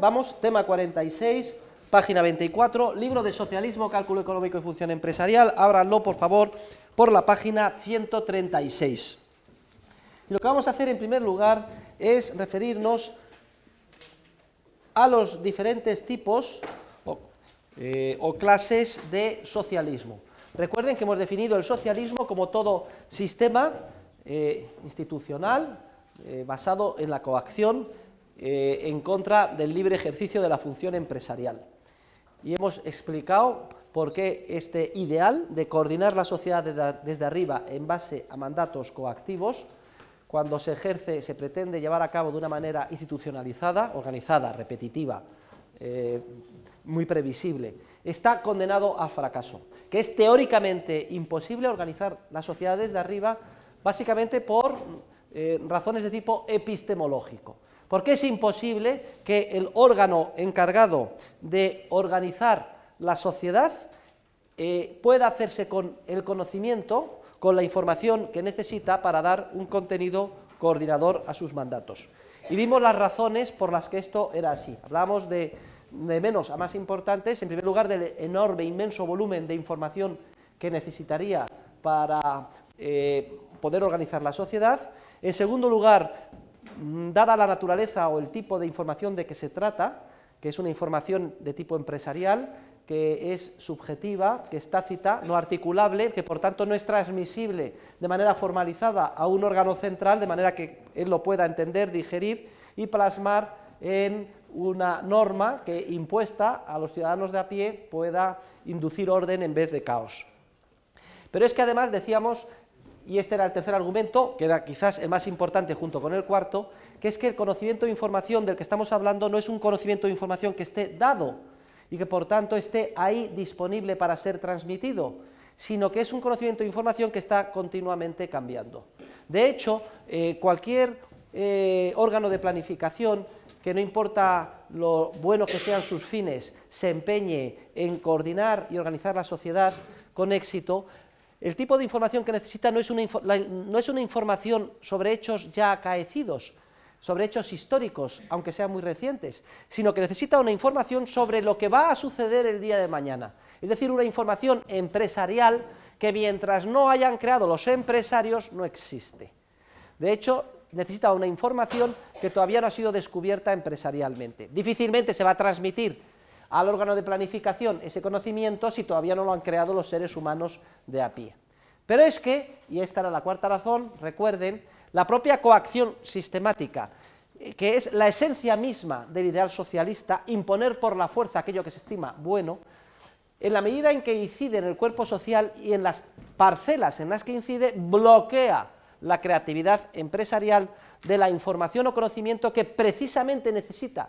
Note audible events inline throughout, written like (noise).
Vamos, tema 46, página 24, libro de socialismo, cálculo económico y función empresarial. Ábranlo, por favor, por la página 136. lo que vamos a hacer en primer lugar es referirnos a los diferentes tipos o, eh, clases de socialismo. Recuerden que hemos definido el socialismo como todo sistema eh, institucional eh, basado en la coacción eh, en contra del libre ejercicio de la función empresarial. Y hemos explicado por qué este ideal de coordinar la sociedad desde arriba en base a mandatos coactivos, cuando se ejerce, se pretende llevar a cabo de una manera institucionalizada, organizada, repetitiva, eh, muy previsible, está condenado a fracaso, que es teóricamente imposible organizar la sociedad desde arriba básicamente por eh, razones de tipo epistemológico. Porque es imposible que el órgano encargado de organizar la sociedad eh, pueda hacerse con el conocimiento, con la información que necesita para dar un contenido coordinador a sus mandatos. Y vimos las razones por las que esto era así. Hablamos de, menos a más importantes, en primer lugar del enorme, inmenso volumen de información que necesitaría para eh, poder organizar la sociedad. En segundo lugar, Mm, dada la naturaleza o el tipo de información de que se trata, que es una información de tipo empresarial, que es subjetiva, que es tácita, no articulable, que por tanto no es transmisible de manera formalizada a un órgano central, de manera que él lo pueda entender, digerir y plasmar en una norma que impuesta a los ciudadanos de a pie pueda inducir orden en vez de caos. Pero es que además decíamos y este era el tercer argumento, que era quizás el más importante junto con el cuarto, que es que el conocimiento de información del que estamos hablando no es un conocimiento de información que esté dado y que por tanto esté ahí disponible para ser transmitido, sino que es un conocimiento de información que está continuamente cambiando. De hecho, eh, cualquier eh, órgano de planificación que no importa lo bueno que sean sus fines, se empeñe en coordinar y organizar la sociedad con éxito, el tipo de información que necesita no es, una información sobre hechos ya acaecidos, sobre hechos históricos, aunque sean muy recientes, sino que necesita una información sobre lo que va a suceder el día de mañana. Es decir, una información empresarial que mientras no hayan creado los empresarios no existe. De hecho, necesita una información que todavía no ha sido descubierta empresarialmente. Difícilmente se va a transmitir al órgano de planificación ese conocimiento si todavía no lo han creado los seres humanos de a pie. Pero es que, y esta era la cuarta razón, recuerden, la propia coacción sistemática, eh, que es la esencia misma del ideal socialista, imponer por la fuerza aquello que se estima bueno, en la medida en que incide en el cuerpo social y en las parcelas en las que incide, bloquea la creatividad empresarial de la información o conocimiento que precisamente necesita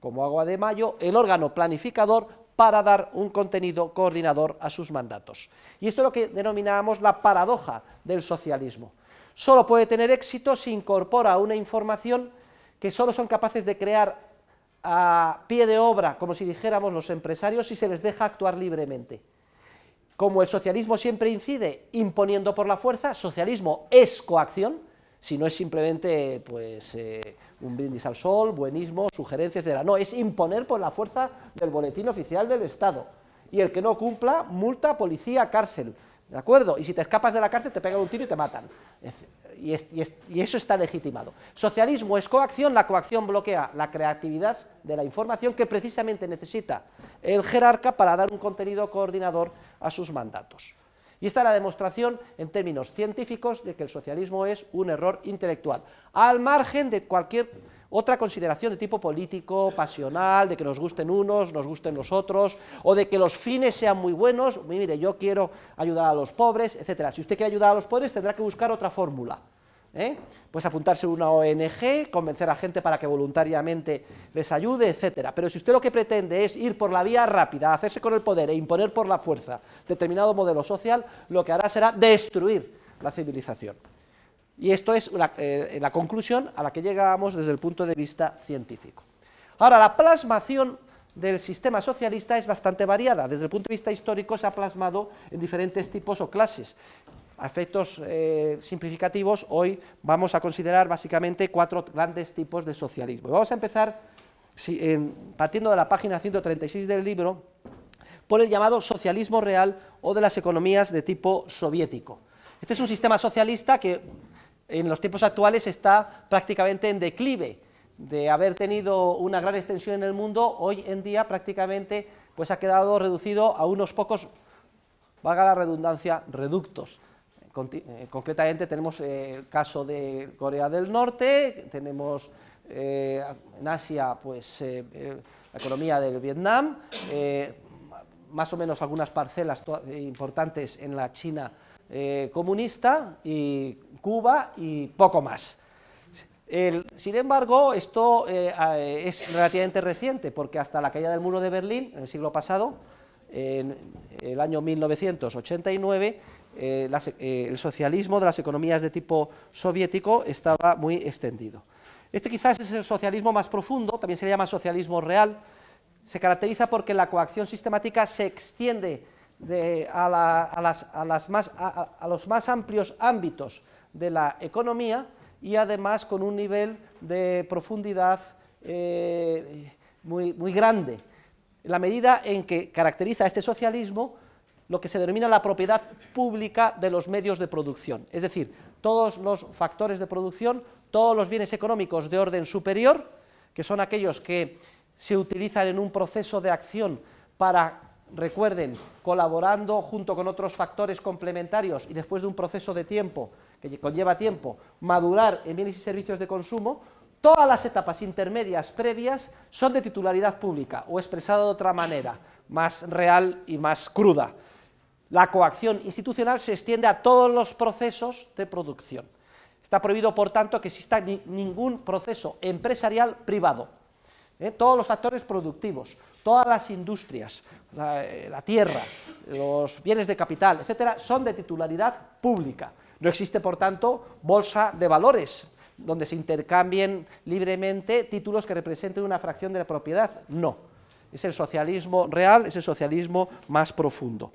como agua de mayo, el órgano planificador para dar un contenido coordinador a sus mandatos. Y esto es lo que denominábamos la paradoja del socialismo. Solo puede tener éxito si incorpora una información que solo son capaces de crear a pie de obra, como si dijéramos los empresarios, si se les deja actuar libremente. Como el socialismo siempre incide imponiendo por la fuerza, socialismo es coacción, si no es simplemente pues, eh, un brindis al sol, buenismo, sugerencias, etc. No, es imponer por la fuerza del boletín oficial del Estado. Y el que no cumpla, multa, policía, cárcel. ¿De acuerdo? Y si te escapas de la cárcel, te pegan un tiro y te matan. y, eso está legitimado. Socialismo es coacción, la coacción bloquea la creatividad de la información que precisamente necesita el jerarca para dar un contenido coordinador a sus mandatos. Y está la demostración en términos científicos de que el socialismo es un error intelectual, al margen de cualquier otra consideración de tipo político, pasional, de que nos gusten unos, nos gusten los otros, o de que los fines sean muy buenos, mire, yo quiero ayudar a los pobres, etcétera. Si usted quiere ayudar a los pobres, tendrá que buscar otra fórmula. ¿eh? Pues apuntarse a una ONG, convencer a gente para que voluntariamente les ayude, etcétera. Pero si usted lo que pretende es ir por la vía rápida, hacerse con el poder e imponer por la fuerza determinado modelo social, lo que hará será destruir la civilización. Y esto es la, eh, la conclusión a la que llegamos desde el punto de vista científico. Ahora, la plasmación del sistema socialista es bastante variada. Desde el punto de vista histórico se ha plasmado en diferentes tipos o clases a efectos eh, simplificativos, hoy vamos a considerar básicamente cuatro grandes tipos de socialismo. vamos a empezar, partiendo de la página 136 del libro, por el llamado socialismo real o de las economías de tipo soviético. Este es un sistema socialista que en los tiempos actuales está prácticamente en declive de haber tenido una gran extensión en el mundo, hoy en día prácticamente pues ha quedado reducido a unos pocos, valga la redundancia, reductos. Eh, concretamente tenemos eh, el caso de Corea del Norte, tenemos eh, en Asia pues, la economía del Vietnam, más o menos algunas parcelas importantes en la China comunista y Cuba y poco más. sin embargo, esto es relativamente reciente, porque hasta la caída del muro de Berlín, en el siglo pasado, en el año 1989, eh, eh, el socialismo de las economías de tipo soviético estaba muy extendido. Este quizás es el socialismo más profundo, también se le llama socialismo real. Se caracteriza porque la coacción sistemática se extiende a, los más amplios ámbitos de la economía y además con un nivel de profundidad eh, muy, muy grande. La medida en que caracteriza este socialismo lo que se denomina la propiedad pública de los medios de producción, es decir, todos los factores de producción, todos los bienes económicos de orden superior, que son aquellos que se utilizan en un proceso de acción para recuerden, colaborando junto con otros factores complementarios y después de un proceso de tiempo, que conlleva tiempo, madurar en bienes y servicios de consumo, todas las etapas intermedias previas son de titularidad pública, o expresado de otra manera, más real y más cruda. La coacción institucional se extiende a todos los procesos de producción. Está prohibido, por tanto, que exista ningún proceso empresarial privado. ¿eh? Todos los factores productivos, todas las industrias, la, eh, la tierra, los bienes de capital, etcétera, son de titularidad pública. No existe, por tanto, bolsa de valores donde se intercambien libremente títulos que representen una fracción de la propiedad. No. Es el socialismo real, es el socialismo más profundo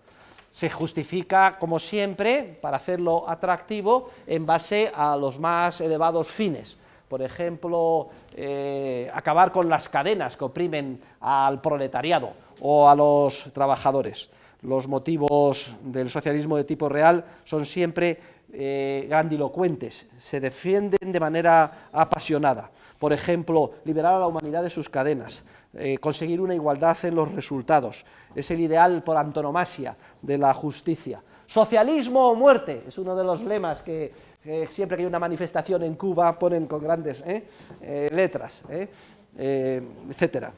se justifica, como siempre, para hacerlo atractivo, en base a los más elevados fines. Por ejemplo, eh, acabar con las cadenas que oprimen al proletariado o a los trabajadores. Los motivos del socialismo de tipo real son siempre eh, grandilocuentes, se defienden de manera apasionada. Por ejemplo, liberar a la humanidad de sus cadenas, eh, conseguir una igualdad en los resultados. Es el ideal por antonomasia de la justicia. Socialismo o muerte, es uno de los lemas que siempre que hay una manifestación en Cuba ponen con grandes eh, eh, letras, etcétera.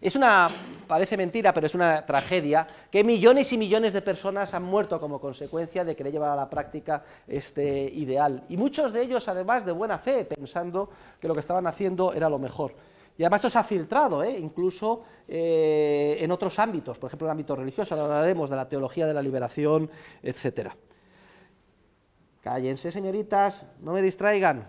Es una, parece mentira, pero es una tragedia que millones y millones de personas han muerto como consecuencia de querer llevar a la práctica este ideal. Y muchos de ellos, además, de buena fe, pensando que lo que estaban haciendo era lo mejor. Y además eso se ha filtrado, ¿eh? incluso eh, en otros ámbitos, por ejemplo en el ámbito religioso, ahora hablaremos de la teología de la liberación, etc. Cállense, señoritas, no me distraigan.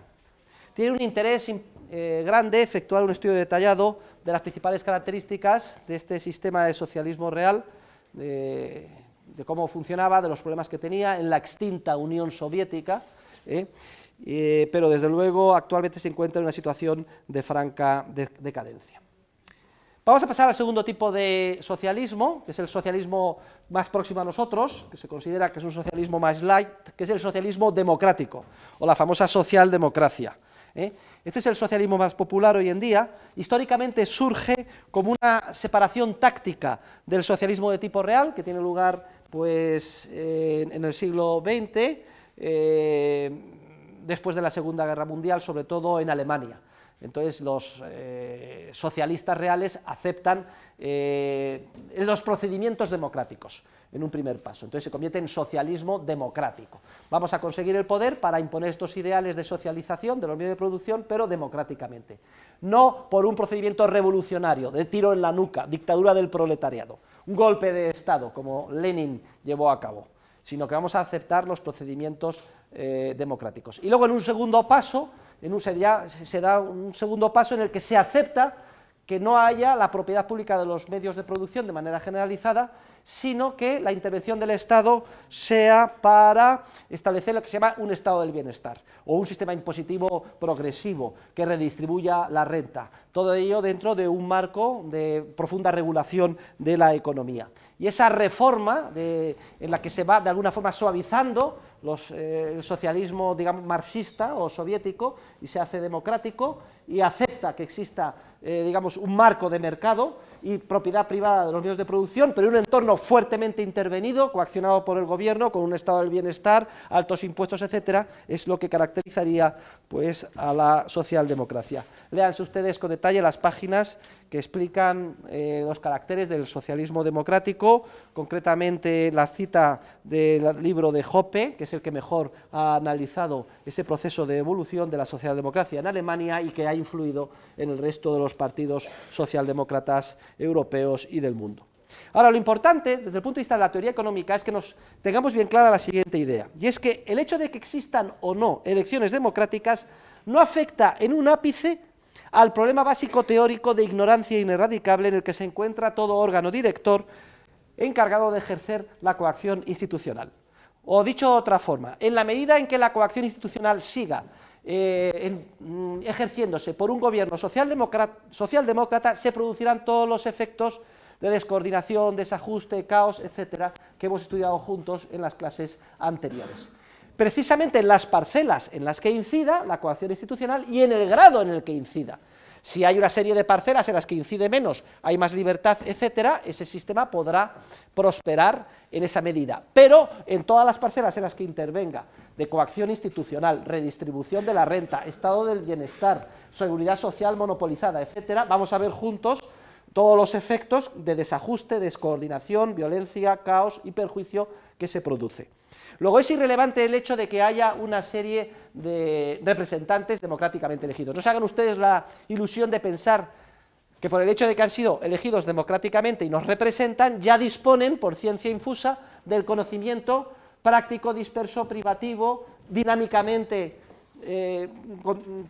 Tiene un interés eh, grande efectuar un estudio detallado de las principales características de este sistema de socialismo real, de, cómo funcionaba, de los problemas que tenía en la extinta Unión Soviética. ¿eh? Eh, pero desde luego actualmente se encuentra en una situación de franca decadencia. Vamos a pasar al segundo tipo de socialismo, que es el socialismo más próximo a nosotros, que se considera que es un socialismo más light, que es el socialismo democrático, o la famosa socialdemocracia. ¿eh? Este es el socialismo más popular hoy en día. Históricamente surge como una separación táctica del socialismo de tipo real, que tiene lugar pues, en el siglo XX después de la Segunda Guerra Mundial, sobre todo en Alemania. Entonces los eh, socialistas reales aceptan eh, los procedimientos democráticos en un primer paso. Entonces se convierte en socialismo democrático. Vamos a conseguir el poder para imponer estos ideales de socialización de los medios de producción, pero democráticamente. No por un procedimiento revolucionario, de tiro en la nuca, dictadura del proletariado, un golpe de Estado como Lenin llevó a cabo sino que vamos a aceptar los procedimientos eh, democráticos. Y luego en un segundo paso, en un, se da un segundo paso en el que se acepta que no haya la propiedad pública de los medios de producción de manera generalizada sino que la intervención del Estado sea para establecer lo que se llama un estado del bienestar o un sistema impositivo progresivo que redistribuya la renta. Todo ello dentro de un marco de profunda regulación de la economía. Y esa reforma en la que se va de alguna forma suavizando eh, el socialismo digamos, marxista o soviético y se hace democrático, y acepta que exista, eh, digamos, un marco de mercado y propiedad privada de los medios de producción, pero en un entorno fuertemente intervenido, coaccionado por el gobierno, con un estado del bienestar, altos impuestos, etcétera, es lo que caracterizaría pues, a la socialdemocracia. Leanse ustedes con detalle las páginas que explican eh, los caracteres del socialismo democrático, concretamente la cita del libro de Hoppe, que es el que mejor ha analizado ese proceso de evolución de la socialdemocracia en Alemania y que hay influido en el resto de los partidos socialdemócratas europeos y del mundo. Ahora, lo importante, desde el punto de vista de la teoría económica, es que nos tengamos bien clara la siguiente idea, y es que el hecho de que existan o no elecciones democráticas no afecta en un ápice al problema básico teórico de ignorancia ineradicable en el que se encuentra todo órgano director encargado de ejercer la coacción institucional. O dicho de otra forma, en la medida en que la coacción institucional siga eh, mm, ejerciéndose por un gobierno socialdemócrata, socialdemócrata, se producirán todos los efectos de descoordinación, desajuste, caos, etcétera, que hemos estudiado juntos en las clases anteriores. Precisamente en las parcelas en las que incida la coacción institucional y en el grado en el que incida. Si hay una serie de parcelas en las que incide menos, hay más libertad, etcétera, ese sistema podrá prosperar en esa medida. Pero en todas las parcelas en las que intervenga, de coacción institucional, redistribución de la renta, estado del bienestar, seguridad social monopolizada, etcétera, vamos a ver juntos todos los efectos de desajuste, descoordinación, violencia, caos y perjuicio que se produce. Luego es irrelevante el hecho de que haya una serie de representantes democráticamente elegidos. No se hagan ustedes la ilusión de pensar que por el hecho de que han sido elegidos democráticamente y nos representan, ya disponen, por ciencia infusa, del conocimiento práctico, disperso, privativo, dinámicamente eh,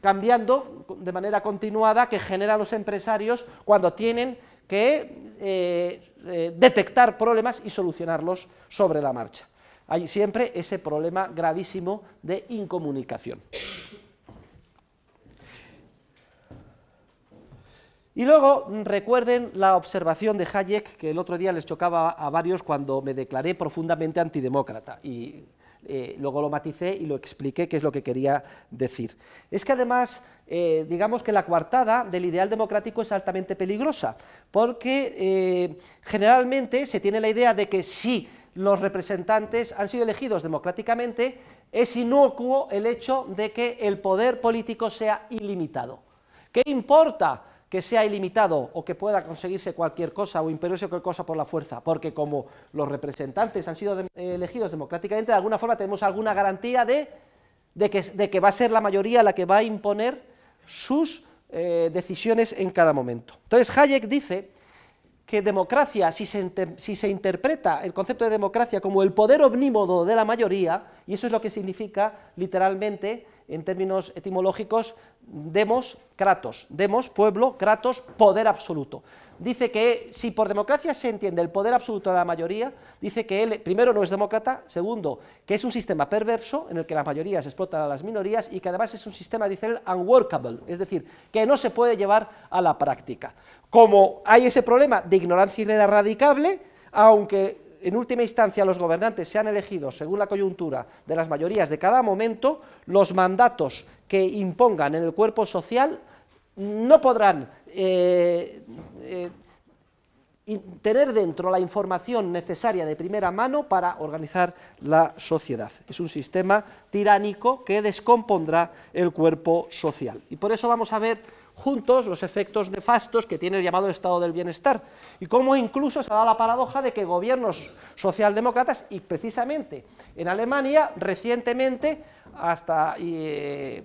cambiando de manera continuada que generan los empresarios cuando tienen que eh, eh, detectar problemas y solucionarlos sobre la marcha hay siempre ese problema gravísimo de incomunicación. Y luego mm, recuerden la observación de Hayek que el otro día les chocaba a varios cuando me declaré profundamente antidemócrata y eh, luego lo maticé y lo expliqué qué es lo que quería decir. Es que además, eh, digamos que la coartada del ideal democrático es altamente peligrosa porque eh, generalmente se tiene la idea de que sí los representantes han sido elegidos democráticamente, es inocuo el hecho de que el poder político sea ilimitado. ¿Qué importa que sea ilimitado o que pueda conseguirse cualquier cosa o imperarse cualquier cosa por la fuerza? Porque como los representantes han sido elegidos democráticamente, de alguna forma tenemos alguna garantía de, que, va a ser la mayoría la que va a imponer sus eh, decisiones en cada momento. Entonces Hayek dice que democracia, si se, si se, interpreta el concepto de democracia como el poder omnímodo de la mayoría, y eso es lo que significa literalmente, en términos etimológicos, demos, kratos, demos, pueblo, kratos, poder absoluto. Dice que si por democracia se entiende el poder absoluto de la mayoría, dice que él, primero, no es demócrata, segundo, que es un sistema perverso en el que las mayorías explotan a las minorías y que además es un sistema, dice él, unworkable, es decir, que no se puede llevar a la práctica. Como hay ese problema de ignorancia inerradicable, aunque en última instancia los gobernantes sean elegidos según la coyuntura de las mayorías de cada momento, los mandatos que impongan en el cuerpo social no podrán eh, eh, tener dentro la información necesaria de primera mano para organizar la sociedad. Es un sistema tiránico que descompondrá el cuerpo social. Y por eso vamos a ver juntos los efectos nefastos que tiene el llamado estado del bienestar y cómo incluso se ha la paradoja de que gobiernos socialdemócratas y precisamente en Alemania recientemente hasta eh,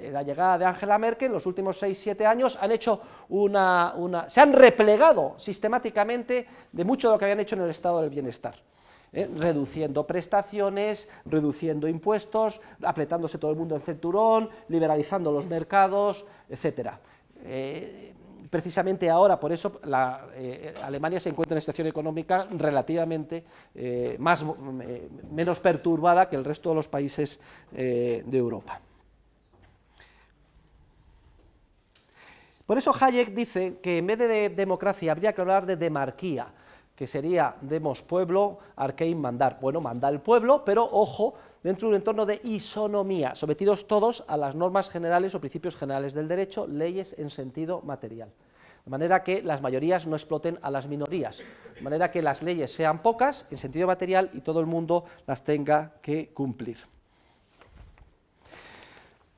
eh, la llegada de Angela Merkel, en los últimos seis siete años, han hecho una, una, se han replegado sistemáticamente de mucho de lo que habían hecho en el estado del bienestar. ¿eh? reduciendo prestaciones, reduciendo impuestos, apretándose todo el mundo en cinturón, liberalizando los mercados, etc. Eh, precisamente ahora, por eso, Alemania se encuentra en una situación económica relativamente más, menos perturbada que el resto de los países de Europa. Por eso Hayek dice que en vez de democracia habría que hablar de demarquía, que sería demos pueblo, arqueim mandar. Bueno, manda el pueblo, pero ojo, dentro de un entorno de isonomía, sometidos todos a las normas generales o principios generales del derecho, leyes en sentido material. De manera que las mayorías no exploten a las minorías, de manera que las leyes sean pocas en sentido material y todo el mundo las tenga que cumplir.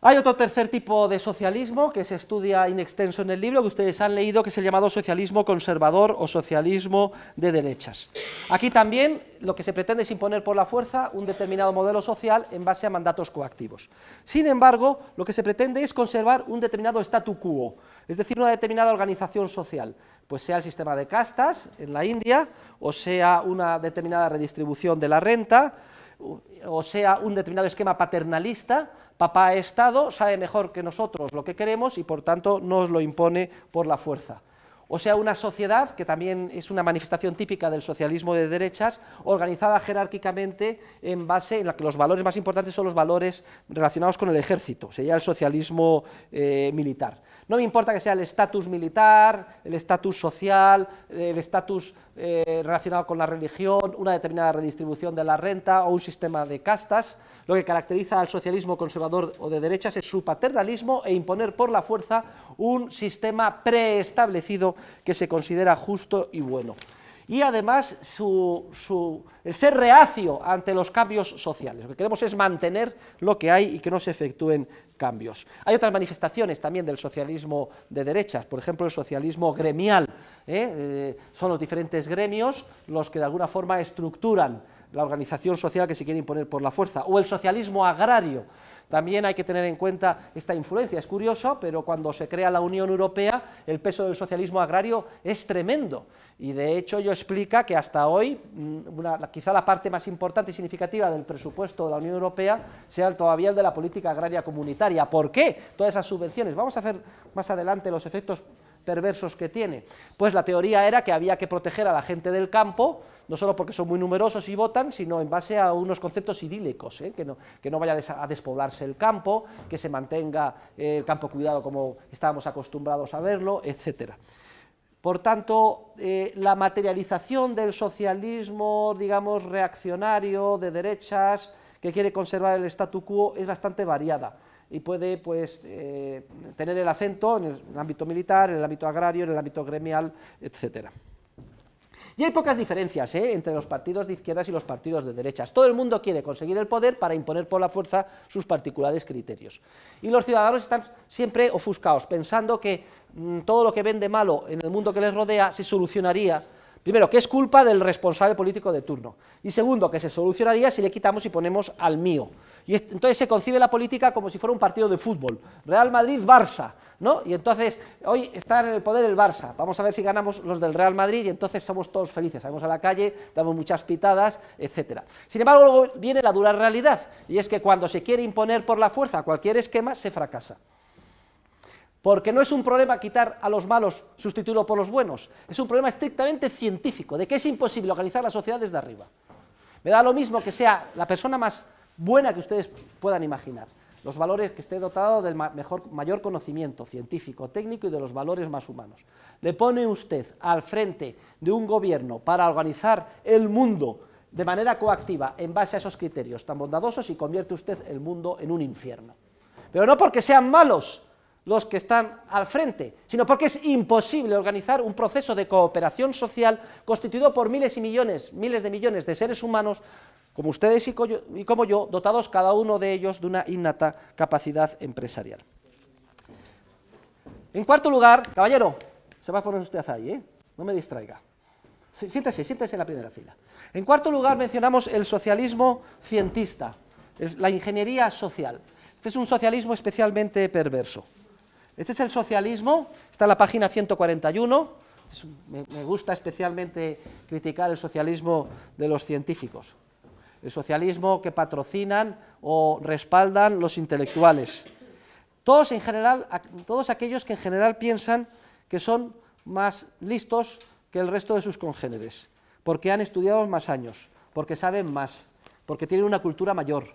Hay otro tercer tipo de socialismo que se estudia in extenso en el libro que ustedes han leído, que es el llamado socialismo conservador o socialismo de derechas. Aquí también lo que se pretende es imponer por la fuerza un determinado modelo social en base a mandatos coactivos. Sin embargo, lo que se pretende es conservar un determinado statu quo, es decir, una determinada organización social, pues sea el sistema de castas en la India, o sea una determinada redistribución de la renta, o sea un determinado esquema paternalista, Papá Estado sabe mejor que nosotros lo que queremos y por tanto nos lo impone por la fuerza. O sea, una sociedad, que también es una manifestación típica del socialismo de derechas, organizada jerárquicamente en base en la que los valores más importantes son los valores relacionados con el ejército, sería el socialismo eh, militar. No me importa que sea el estatus militar, el estatus social, el estatus eh, relacionado con la religión, una determinada redistribución de la renta o un sistema de castas. Lo que caracteriza al socialismo conservador o de derechas es su paternalismo e imponer por la fuerza un sistema preestablecido que se considera justo y bueno y además el ser reacio ante los cambios sociales. Lo que queremos es mantener lo que hay y que no se efectúen cambios. Hay otras manifestaciones también del socialismo de derechas, por ejemplo el socialismo gremial. ¿eh? Eh, son los diferentes gremios los que de alguna forma estructuran la organización social que se quiere imponer por la fuerza, o el socialismo agrario. También hay que tener en cuenta esta influencia. Es curioso, pero cuando se crea la Unión Europea, el peso del socialismo agrario es tremendo. Y de hecho, ello explica que hasta hoy, mm, quizá la parte más importante y significativa del presupuesto de la Unión Europea sea todavía el de la política agraria comunitaria. ¿Por qué todas esas subvenciones? Vamos a hacer más adelante los efectos perversos que tiene? Pues la teoría era que había que proteger a la gente del campo, no solo porque son muy numerosos y votan, sino en base a unos conceptos idílicos, ¿eh? que, no, que no vaya a despoblarse el campo, que se mantenga eh, el campo cuidado como estábamos acostumbrados a verlo, etc. Por tanto, eh, la materialización del socialismo, digamos, reaccionario, de derechas, que quiere conservar el statu quo, es bastante variada y puede pues, eh, tener el acento en el, ámbito militar, en el ámbito agrario, en el ámbito gremial, etcétera. Y hay pocas diferencias ¿eh? entre los partidos de izquierdas y los partidos de derechas. Todo el mundo quiere conseguir el poder para imponer por la fuerza sus particulares criterios. Y los ciudadanos están siempre ofuscados, pensando que mm, todo lo que ven de malo en el mundo que les rodea se solucionaría Primero, que es culpa del responsable político de turno. Y segundo, que se solucionaría si le quitamos y ponemos al mío. Y entonces se concibe la política como si fuera un partido de fútbol. Real Madrid-Barça, ¿no? Y entonces hoy está en el poder el Barça. Vamos a ver si ganamos los del Real Madrid y entonces somos todos felices. Salimos a la calle, damos muchas pitadas, etc. Sin embargo, luego viene la dura realidad. Y es que cuando se quiere imponer por la fuerza cualquier esquema, se fracasa. Porque no es un problema quitar a los malos, sustituirlo por los buenos. Es un problema estrictamente científico, de que es imposible organizar la sociedad desde arriba. Me da lo mismo que sea la persona más buena que ustedes puedan imaginar. Los valores que esté dotado del mejor, mayor conocimiento científico, técnico y de los valores más humanos. Le pone usted al frente de un gobierno para organizar el mundo de manera coactiva en base a esos criterios tan bondadosos y convierte usted el mundo en un infierno. Pero no porque sean malos, los que están al frente, sino porque es imposible organizar un proceso de cooperación social constituido por miles y millones, miles de millones de seres humanos, como ustedes y, como yo, dotados cada uno de ellos de una innata capacidad empresarial. En cuarto lugar, caballero, se va a poner usted ahí, ¿eh? no me distraiga. Siéntese, siéntese en la primera fila. En cuarto lugar, mencionamos el socialismo cientista, la ingeniería social. Este es un socialismo especialmente perverso. Este es el socialismo, está en la página 141. Me gusta especialmente criticar el socialismo de los científicos, el socialismo que patrocinan o respaldan los intelectuales. Todos, en general, todos aquellos que en general piensan que son más listos que el resto de sus congéneres, porque han estudiado más años, porque saben más, porque tienen una cultura mayor,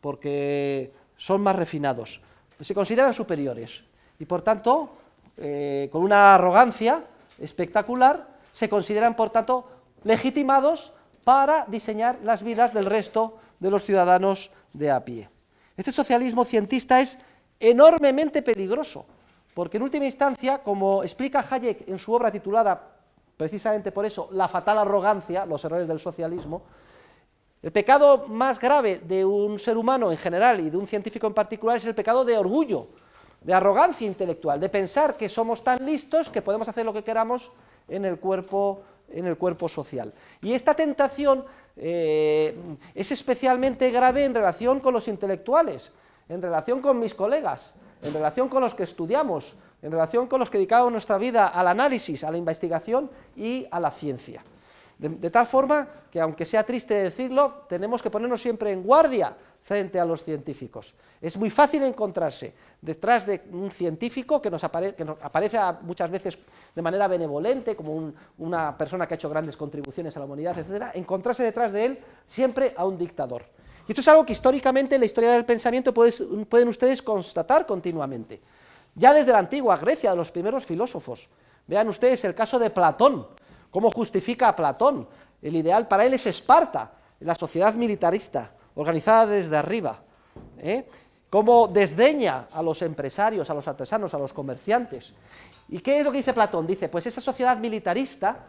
porque son más refinados, se consideran superiores y por tanto, eh, con una arrogancia espectacular, se consideran por tanto legitimados para diseñar las vidas del resto de los ciudadanos de a pie. Este socialismo cientista es enormemente peligroso, porque en última instancia, como explica Hayek en su obra titulada precisamente por eso, La fatal arrogancia, los errores del socialismo, el pecado más grave de un ser humano en general y de un científico en particular es el pecado de orgullo, de arrogancia intelectual, de pensar que somos tan listos que podemos hacer lo que queramos en el cuerpo, social. Y esta tentación eh, es especialmente grave en relación con los intelectuales, en relación con mis colegas, en relación con los que estudiamos, en relación con los que dedicamos nuestra vida al análisis, a la investigación y a la ciencia. De, tal forma que, aunque sea triste decirlo, tenemos que ponernos siempre en guardia frente a los científicos. Es muy fácil encontrarse detrás de un científico que nos, que aparece muchas veces de manera benevolente, como una persona que ha hecho grandes contribuciones a la humanidad, etc., encontrarse detrás de él siempre a un dictador. Y esto es algo que históricamente en la historia del pensamiento pueden ustedes constatar continuamente. Ya desde la antigua Grecia, de los primeros filósofos, vean ustedes el caso de Platón, ¿Cómo justifica Platón? El ideal para él es Esparta, la sociedad militarista, organizada desde arriba. ¿eh? ¿Cómo desdeña a los empresarios, a los artesanos, a los comerciantes? ¿Y qué es lo que dice Platón? Dice, pues esa sociedad militarista,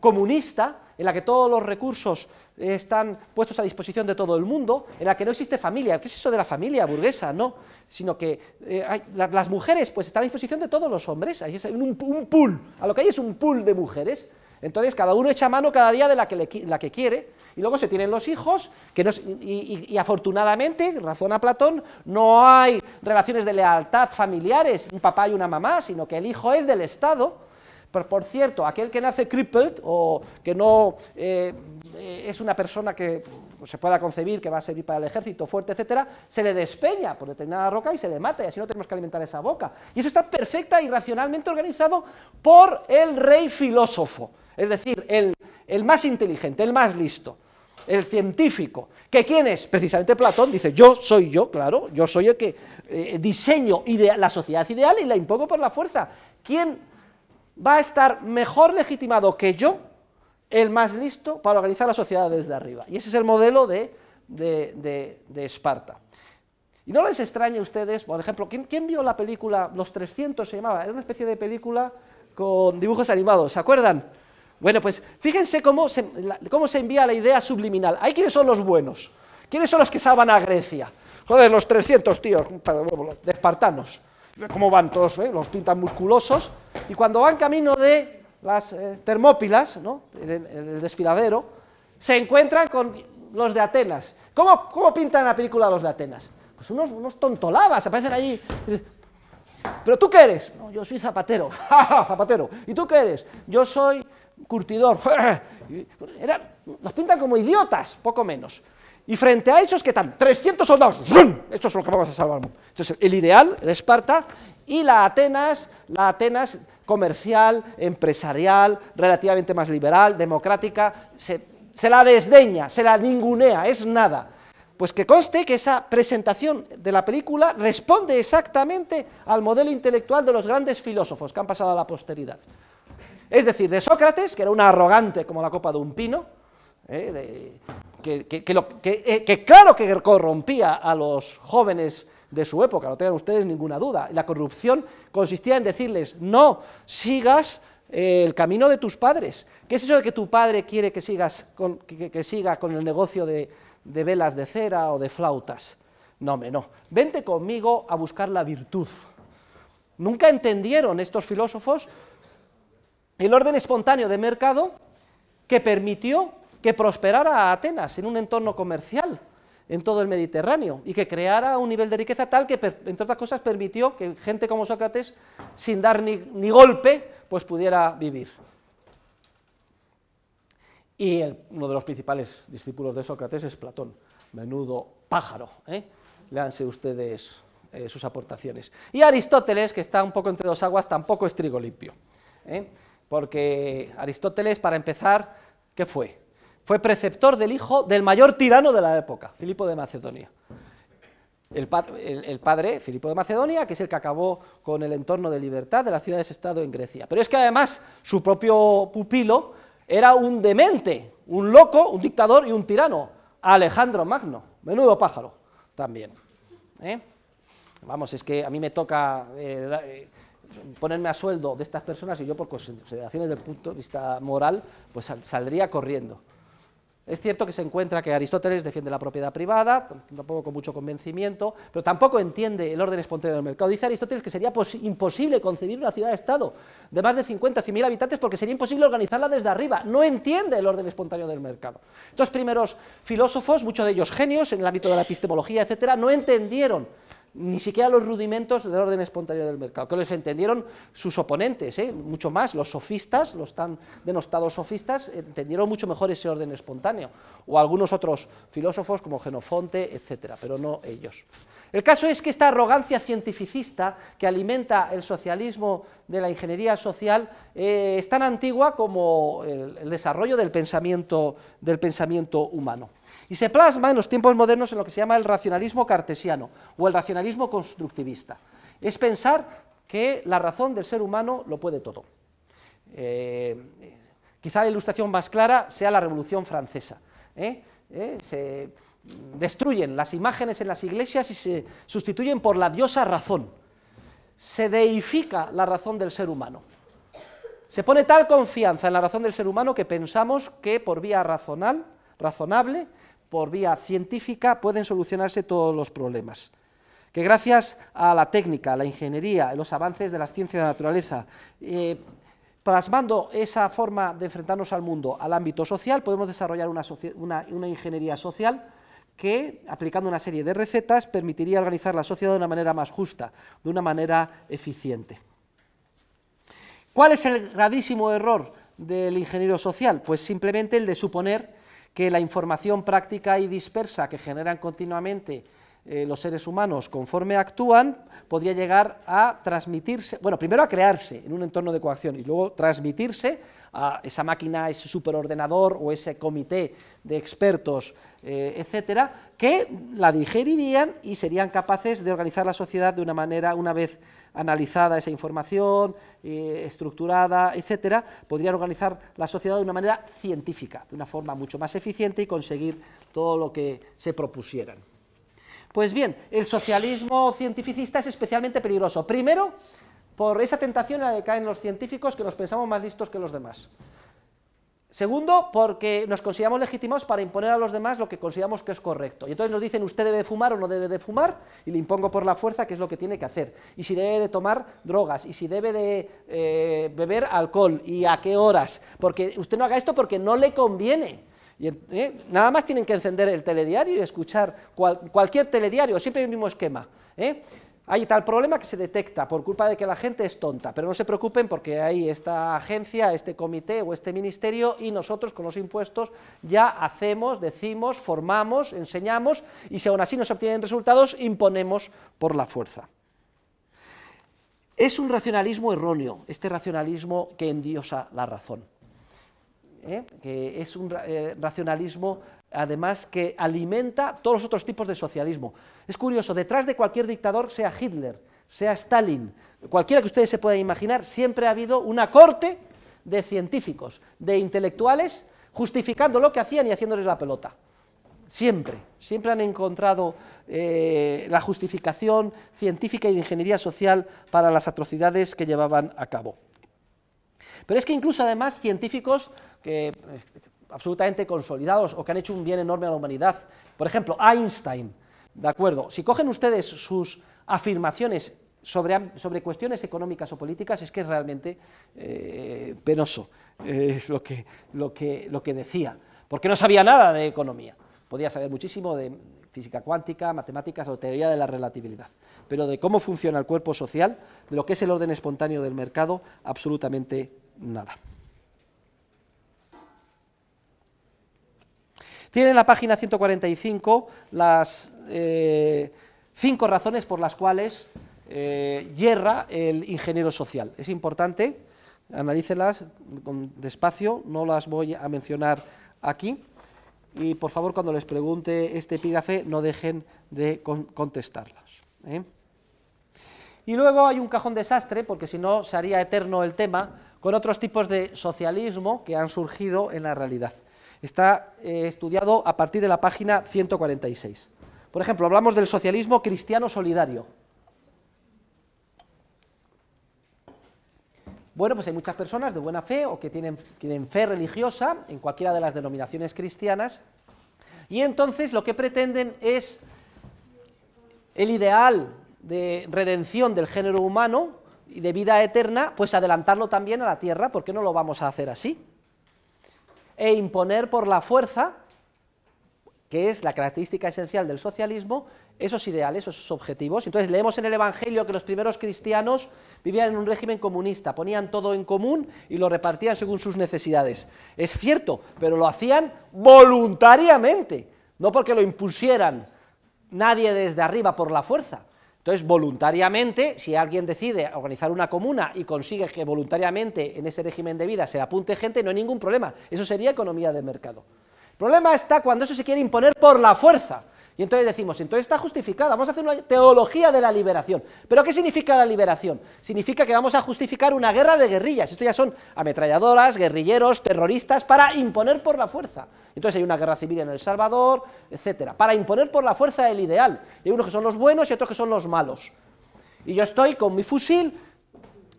comunista, en la que todos los recursos están puestos a disposición de todo el mundo, en la que no existe familia. ¿Qué es eso de la familia burguesa? No, sino que eh, las mujeres pues están a disposición de todos los hombres. Hay un pool, a lo que hay es un pool de mujeres entonces cada uno echa mano cada día de la que, la que quiere. Y luego se tienen los hijos, que no, y, y, afortunadamente, razona Platón, no hay relaciones de lealtad familiares, un papá y una mamá, sino que el hijo es del Estado. Pero, por cierto, aquel que nace crippled o que no eh, eh, es una persona que pues, se pueda concebir que va a servir para el ejército fuerte, etcétera, se le despeña por determinada roca y se le mata, y así no tenemos que alimentar esa boca. Y eso está perfecta y racionalmente organizado por el rey filósofo, es decir, el, más inteligente, el más listo el científico, que quién es, precisamente Platón, dice, yo soy yo, claro, yo soy el que eh, diseño la sociedad ideal y la impongo por la fuerza. ¿Quién va a estar mejor legitimado que yo el más listo para organizar la sociedad desde arriba. Y ese es el modelo de, Esparta. Y no les extrañe a ustedes, por ejemplo, ¿quién, vio la película Los 300 se llamaba? Era una especie de película con dibujos animados, ¿se acuerdan? Bueno, pues fíjense cómo se, cómo se envía la idea subliminal. Ahí quiénes son los buenos, quiénes son los que salvan a Grecia. Joder, los 300 tíos, de espartanos. ¿Cómo van todos? Eh? Los pintan musculosos. Y cuando van camino de las eh, Termópilas, ¿no? el, desfiladero, se encuentran con los de Atenas. ¿Cómo, cómo pintan la película los de Atenas? Pues unos, unos tontolabas, aparecen allí. ¿Pero tú qué eres? No, yo soy zapatero. (laughs) zapatero. ¿Y tú qué eres? Yo soy curtidor. (laughs) Pues, era, los pintan como idiotas, poco menos. Y frente a esos, ¿qué tal? 300 soldados. ¡Zum! Esto es lo que vamos a salvar Entonces, el ideal de Esparta y la Atenas, la Atenas comercial, empresarial, relativamente más liberal, democrática, se, la desdeña, se la ningunea, es nada. Pues que conste que esa presentación de la película responde exactamente al modelo intelectual de los grandes filósofos que han pasado a la posteridad. Es decir, de Sócrates, que era un arrogante como la copa de un pino, ¿eh? que, eh, que, claro que corrompía a los jóvenes de su época, no tengan ustedes ninguna duda. La corrupción consistía en decirles, no sigas eh, el camino de tus padres. ¿Qué es eso de que tu padre quiere que, sigas con, que, siga con el negocio de, velas de cera o de flautas? No, me no. Vente conmigo a buscar la virtud. Nunca entendieron estos filósofos el orden espontáneo de mercado que permitió que prosperara Atenas en un entorno comercial en todo el Mediterráneo y que creara un nivel de riqueza tal que, entre otras cosas, permitió que gente como Sócrates, sin dar ni, golpe, pues pudiera vivir. Y uno de los principales discípulos de Sócrates es Platón, menudo pájaro. ¿eh? Leanse ustedes eh, sus aportaciones. Y Aristóteles, que está un poco entre dos aguas, tampoco es trigo limpio. ¿eh? Porque Aristóteles, para empezar, ¿qué fue? fue preceptor del hijo del mayor tirano de la época, Filipo de Macedonia. El, padre, Filipo de Macedonia, que es el que acabó con el entorno de libertad de las ciudades-estado en Grecia. Pero es que además su propio pupilo era un demente, un loco, un dictador y un tirano, Alejandro Magno, menudo pájaro también. ¿eh? Vamos, es que a mí me toca eh, eh, ponerme a sueldo de estas personas y yo por consideraciones del punto de vista moral, pues saldría corriendo. Es cierto que se encuentra que Aristóteles defiende la propiedad privada, tampoco con mucho convencimiento, pero tampoco entiende el orden espontáneo del mercado. Dice Aristóteles que sería imposible concebir una ciudad-estado de más de 50 o 100.000 habitantes porque sería imposible organizarla desde arriba. No entiende el orden espontáneo del mercado. Estos primeros filósofos, muchos de ellos genios en el ámbito de la epistemología, etcétera, no entendieron ni siquiera los rudimentos del orden espontáneo del mercado, que los entendieron sus oponentes, ¿eh? mucho más, los sofistas, los tan denostados sofistas, entendieron mucho mejor ese orden espontáneo, o algunos otros filósofos como Genofonte, etcétera, pero no ellos. El caso es que esta arrogancia cientificista que alimenta el socialismo de la ingeniería social eh, es tan antigua como el, el desarrollo del pensamiento, del pensamiento humano y se plasma en los tiempos modernos en lo que se llama el racionalismo cartesiano o el racionalismo constructivista. Es pensar que la razón del ser humano lo puede todo. Eh, quizá la ilustración más clara sea la Revolución Francesa. ¿eh? ¿Eh? Se destruyen las imágenes en las iglesias y se sustituyen por la diosa razón. Se deifica la razón del ser humano. Se pone tal confianza en la razón del ser humano que pensamos que por vía racional, razonable por vía científica pueden solucionarse todos los problemas. Que gracias a la técnica, a la ingeniería, a los avances de las ciencias de la naturaleza, eh, plasmando esa forma de enfrentarnos al mundo al ámbito social, podemos desarrollar una ingeniería social que, aplicando una serie de recetas, permitiría organizar la sociedad de una manera más justa, de una manera eficiente. ¿Cuál es el gravísimo error del ingeniero social? Pues simplemente el de suponer que la información práctica y dispersa que generan continuamente eh, los seres humanos conforme actúan, podría llegar a transmitirse, bueno, primero a crearse en un entorno de coacción y luego transmitirse a esa máquina, ese superordenador o ese comité de expertos, eh, etcétera, que la digerirían y serían capaces de organizar la sociedad de una manera, una vez analizada esa información, eh, estructurada, etcétera, podrían organizar la sociedad de una manera científica, de una forma mucho más eficiente y conseguir todo lo que se propusieran. Pues bien, el socialismo cientificista es especialmente peligroso. Primero, por esa tentación en la que caen los científicos que nos pensamos más listos que los demás. Segundo, porque nos consideramos legítimos para imponer a los demás lo que consideramos que es correcto. Y entonces nos dicen usted debe fumar o no debe de fumar, y le impongo por la fuerza que es lo que tiene que hacer. Y si debe de tomar drogas, y si debe de eh, beber alcohol, y a qué horas. Porque usted no haga esto porque no le conviene. Y, eh, Nada más tienen que encender el telediario y escuchar cualquier telediario, siempre el mismo esquema. ¿eh? Hay tal problema que se detecta por culpa de que la gente es tonta, pero no se preocupen porque hay esta agencia, este comité o este ministerio y nosotros con los impuestos ya hacemos, decimos, formamos, enseñamos y si aún así no se obtienen resultados, imponemos por la fuerza. Es un racionalismo erróneo, este racionalismo que endiosa la razón. ¿eh? que es un eh, racionalismo además que alimenta todos los otros tipos de socialismo. Es curioso, detrás de cualquier dictador, sea Hitler, sea Stalin, cualquiera que ustedes se puedan imaginar, siempre ha habido una corte de científicos, de intelectuales, justificando lo que hacían y haciéndoles la pelota. Siempre, siempre han encontrado eh, la justificación científica y de ingeniería social para las atrocidades que llevaban a cabo. Pero es que incluso además científicos que, pues, absolutamente consolidados o que han hecho un bien enorme a la humanidad, por ejemplo, Einstein, ¿de acuerdo? Si cogen ustedes sus afirmaciones sobre, cuestiones económicas o políticas, es que es realmente eh, penoso eh, Es lo, que, lo que decía, porque no sabía nada de economía, podía saber muchísimo de física cuántica, matemáticas o teoría de la relatividad, pero de cómo funciona el cuerpo social de lo que es el orden espontáneo del mercado, absolutamente nada. Tiene en la página 145 las eh, cinco razones por las cuales hierra eh, el ingeniero social. Es importante, analícelas con despacio, no las voy a mencionar aquí. Y por favor, cuando les pregunte este epígrafe, no dejen de contestarlas. ¿eh? Y luego hay un cajón desastre, porque si no se haría eterno el tema, con otros tipos de socialismo que han surgido en la realidad. Está eh, estudiado a partir de la página 146. Por ejemplo, hablamos del socialismo cristiano solidario. Bueno, pues hay muchas personas de buena fe o que tienen, tienen fe religiosa en cualquiera de las denominaciones cristianas y entonces lo que pretenden es el ideal de redención del género humano y de vida eterna, pues adelantarlo también a la tierra, porque no lo vamos a hacer así. E imponer por la fuerza, que es la característica esencial del socialismo, esos ideales, esos objetivos. Entonces leemos en el Evangelio que los primeros cristianos vivían en un régimen comunista, ponían todo en común y lo repartían según sus necesidades. Es cierto, pero lo hacían voluntariamente, no porque lo impusieran nadie desde arriba por la fuerza. Entonces, voluntariamente, si alguien decide organizar una comuna y consigue que voluntariamente en ese régimen de vida se apunte gente, no hay ningún problema. Eso sería economía de mercado. El problema está cuando eso se quiere imponer por la fuerza. Y entonces decimos, entonces está justificada, vamos a hacer una teología de la liberación. ¿Pero qué significa la liberación? Significa que vamos a justificar una guerra de guerrillas. Esto ya son ametralladoras, guerrilleros, terroristas, para imponer por la fuerza. Entonces hay una guerra civil en El Salvador, etc. para imponer por la fuerza el ideal. Y hay unos que son los buenos y otros que son los malos. Y yo estoy con mi fusil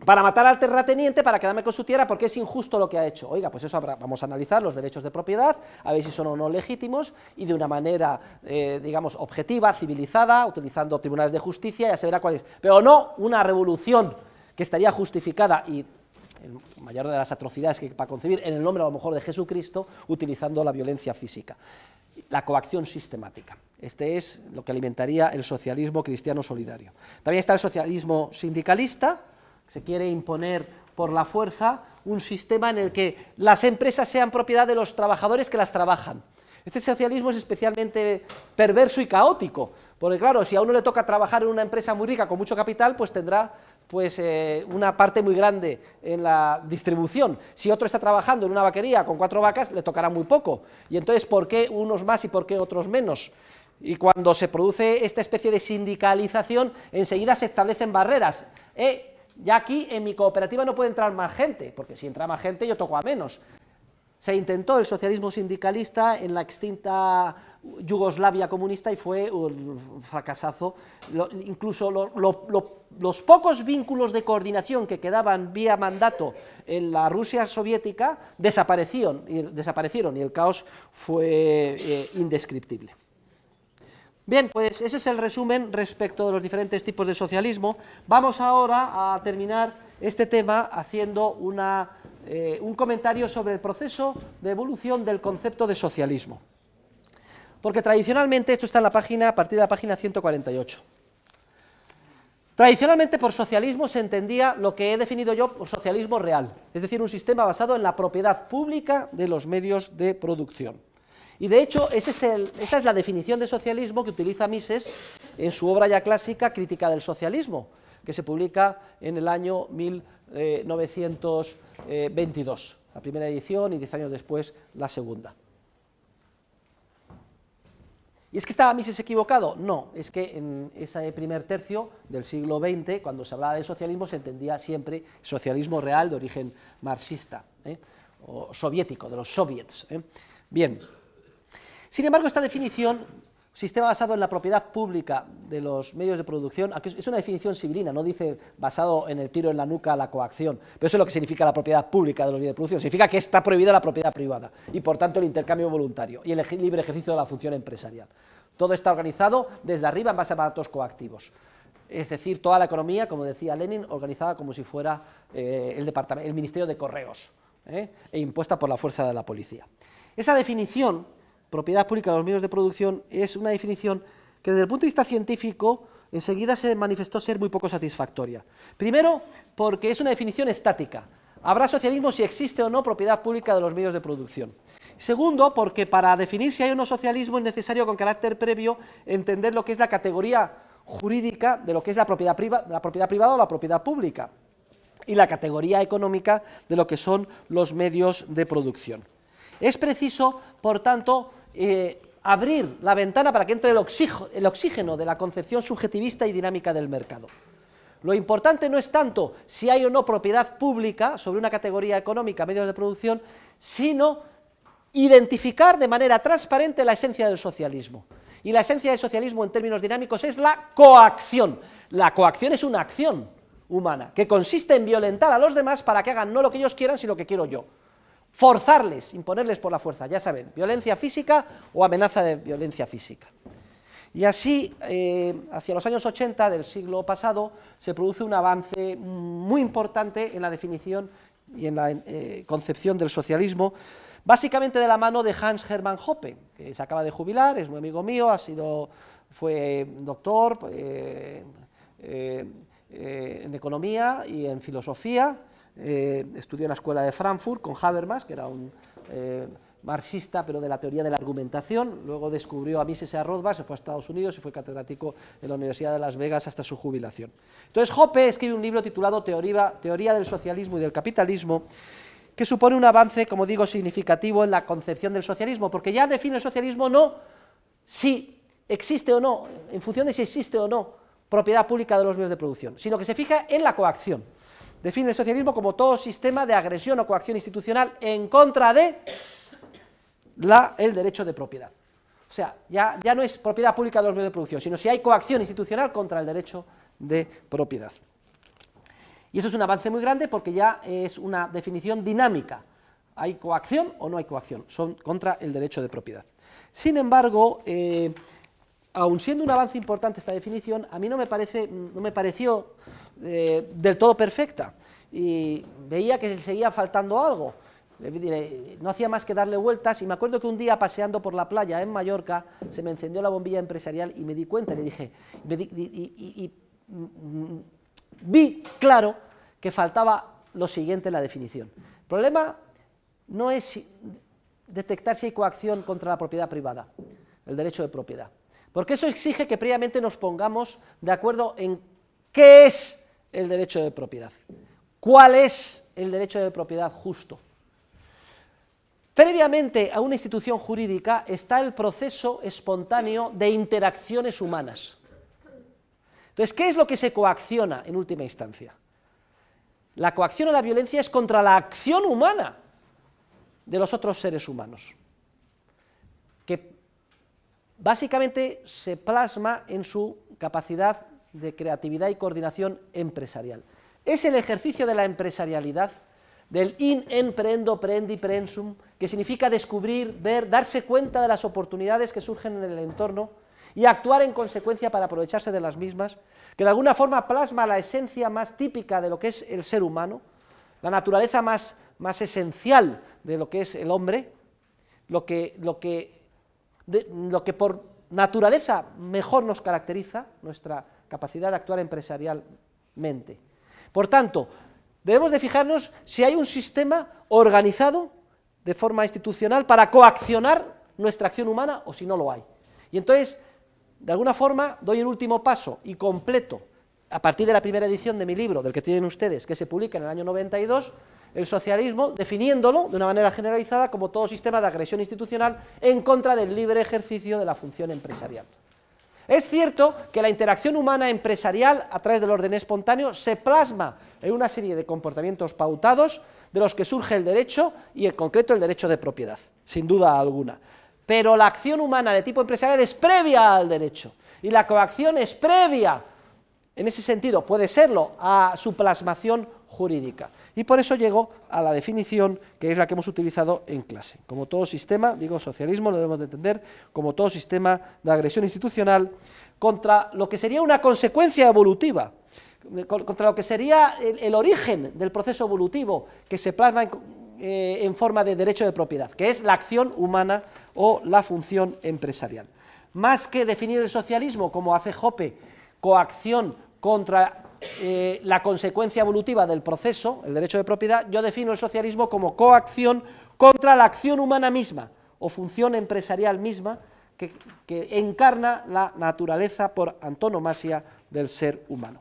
para matar al terrateniente, para quedarme con su tierra, porque es injusto lo que ha hecho. Oiga, pues eso vamos a analizar los derechos de propiedad, a ver si son o no legítimos, y de una manera, eh, digamos, objetiva, civilizada, utilizando tribunales de justicia, ya se verá cuál es. Pero no una revolución que estaría justificada y mayor de las atrocidades que para concebir en el nombre a lo mejor de Jesucristo, utilizando la violencia física. La coacción sistemática. Este es lo que alimentaría el socialismo cristiano solidario. También está el socialismo sindicalista, se quiere imponer por la fuerza un sistema en el que las empresas sean propiedad de los trabajadores que las trabajan. Este socialismo es especialmente perverso y caótico, porque claro, si a uno le toca trabajar en una empresa muy rica con mucho capital, pues tendrá pues, eh, una parte muy grande en la distribución. Si otro está trabajando en una vaquería con cuatro vacas, le tocará muy poco. Y entonces, ¿por qué unos más y por qué otros menos? Y cuando se produce esta especie de sindicalización, enseguida se establecen barreras. Eh, ya aquí en mi cooperativa no puede entrar más gente, porque si entra más gente yo toco a menos. Se intentó el socialismo sindicalista en la extinta Yugoslavia comunista y fue un fracasazo. incluso los pocos vínculos de coordinación que quedaban vía mandato en la Rusia soviética desaparecieron, y, desaparecieron, y el caos fue eh, indescriptible. Bien, pues ese es el resumen respecto de los diferentes tipos de socialismo. Vamos ahora a terminar este tema haciendo eh, un comentario sobre el proceso de evolución del concepto de socialismo. Porque tradicionalmente, esto está en la página, a partir de la página 148. Tradicionalmente por socialismo se entendía lo que he definido yo por socialismo real, es decir, un sistema basado en la propiedad pública de los medios de producción. Y de hecho, esa es la definición de socialismo que utiliza Mises en su obra ya clásica Crítica del Socialismo, que se publica en el año 1922, eh, la primera edición y diez años después la segunda. ¿Y es que estaba Mises equivocado? No, es que en ese primer tercio del siglo XX, cuando se hablaba de socialismo, se entendía siempre socialismo real de origen marxista, ¿eh? o soviético, de los soviets. ¿eh? Bien. Sin embargo, esta definición, sistema basado en la propiedad pública de los medios de producción, es una definición civilina, no dice basado en el tiro en la nuca, a la coacción, pero eso es lo que significa la propiedad pública de los medios de producción, significa que está prohibida la propiedad privada y por tanto el intercambio voluntario y el libre ejercicio de la función empresarial. Todo está organizado desde arriba en base a datos coactivos es decir, toda la economía, como decía Lenin, organizada como si fuera eh, el, Ministerio de Correos, ¿eh? e impuesta por la fuerza de la policía. Esa definición propiedad pública de los medios de producción es una definición que desde el punto de vista científico enseguida se manifestó ser muy poco satisfactoria. Primero, porque es una definición estática. Habrá socialismo si existe o no propiedad pública de los medios de producción. Segundo, porque para definir si hay o no socialismo es necesario con carácter previo entender lo que es la categoría jurídica de lo que es la propiedad, priva, la propiedad privada o la propiedad pública y la categoría económica de lo que son los medios de producción. Es preciso, por tanto, eh, abrir la ventana para que entre el oxígeno, el oxígeno de la concepción subjetivista y dinámica del mercado. Lo importante no es tanto si hay o no propiedad pública sobre una categoría económica, medios de producción, sino identificar de manera transparente la esencia del socialismo. Y la esencia del socialismo en términos dinámicos es la coacción. La coacción es una acción humana que consiste en violentar a los demás para que hagan no lo que ellos quieran, sino lo que quiero yo forzarles, imponerles por la fuerza, ya saben, violencia física o amenaza de violencia física. Y así, eh, hacia los años 80 del siglo pasado, se produce un avance muy importante en la definición y en la eh, concepción del socialismo, básicamente de la mano de Hans Hermann Hoppe, que se acaba de jubilar, es un amigo mío, ha sido, fue doctor eh, en economía y en filosofía, eh, estudió en la escuela de Frankfurt con Habermas, que era un eh, marxista, pero de la teoría de la argumentación. Luego descubrió a Mises y a Rothbard, se fue a Estados Unidos y fue catedrático en la Universidad de Las Vegas hasta su jubilación. Entonces Hoppe escribe un libro titulado teoría del socialismo y del capitalismo, que supone un avance, como digo, significativo en la concepción del socialismo, porque ya define el socialismo no si existe o no, en función de si existe o no propiedad pública de los medios de producción, sino que se fija en la coacción define el socialismo como todo sistema de agresión o coacción institucional en contra de la, el derecho de propiedad. O sea, ya, ya no es propiedad pública de los medios de producción, sino si hay coacción institucional contra el derecho de propiedad. Y eso es un avance muy grande porque ya es una definición dinámica. ¿Hay coacción o no hay coacción? Son contra el derecho de propiedad. Sin embargo, eh, aun siendo un avance importante esta definición, a mí no me, parece, no me pareció eh, del todo perfecta y veía que seguía faltando algo. No hacía más que darle vueltas y me acuerdo que un día paseando por la playa en Mallorca se me encendió la bombilla empresarial y me di cuenta, le dije, y, y, mm, vi claro que faltaba lo siguiente en la definición. El problema no es detectar si hay coacción contra la propiedad privada, el derecho de propiedad. Porque eso exige que previamente nos pongamos de acuerdo en qué es el derecho de propiedad. ¿Cuál es el derecho de propiedad justo? Previamente a una institución jurídica está el proceso espontáneo de interacciones humanas. Entonces, ¿qué es lo que se coacciona en última instancia? La coacción o la violencia es contra la acción humana de los otros seres humanos. Básicamente se plasma en su capacidad de creatividad y coordinación empresarial. Es el ejercicio de la empresarialidad, del in emprendo, prendi, prensum, que significa descubrir, ver, darse cuenta de las oportunidades que surgen en el entorno y actuar en consecuencia para aprovecharse de las mismas, que de alguna forma plasma la esencia más típica de lo que es el ser humano, la naturaleza más, más esencial de lo que es el hombre, lo que, lo que lo que por naturaleza mejor nos caracteriza, nuestra capacidad de actuar empresarialmente. Por tanto, debemos de fijarnos si hay un sistema organizado de forma institucional para coaccionar nuestra acción humana o si no lo hay. Y entonces, de alguna forma, doy el último paso y completo, a partir de la primera edición de mi libro, del que tienen ustedes, que se publica en el año 92, el socialismo definiéndolo de una manera generalizada como todo sistema de agresión institucional en contra del libre ejercicio de la función empresarial. Es cierto que la interacción humana empresarial a través del orden espontáneo se plasma en una serie de comportamientos pautados de los que surge el derecho y en concreto el derecho de propiedad, sin duda alguna. Pero la acción humana de tipo empresarial es previa al derecho y la coacción es previa, en ese sentido, puede serlo, a su plasmación jurídica. Y por eso llego a la definición que es la que hemos utilizado en clase. Como todo sistema, digo socialismo, lo debemos entender, como todo sistema de agresión institucional, contra lo que sería una consecuencia evolutiva, contra lo que sería el, origen del proceso evolutivo que se plasma en, eh, en forma de derecho de propiedad, que es la acción humana o la función empresarial. Más que definir el socialismo como hace Jope, coacción contra eh, la consecuencia evolutiva del proceso, el derecho de propiedad, yo defino el socialismo como coacción contra la acción humana misma o función empresarial misma que, que encarna la naturaleza por antonomasia del ser humano.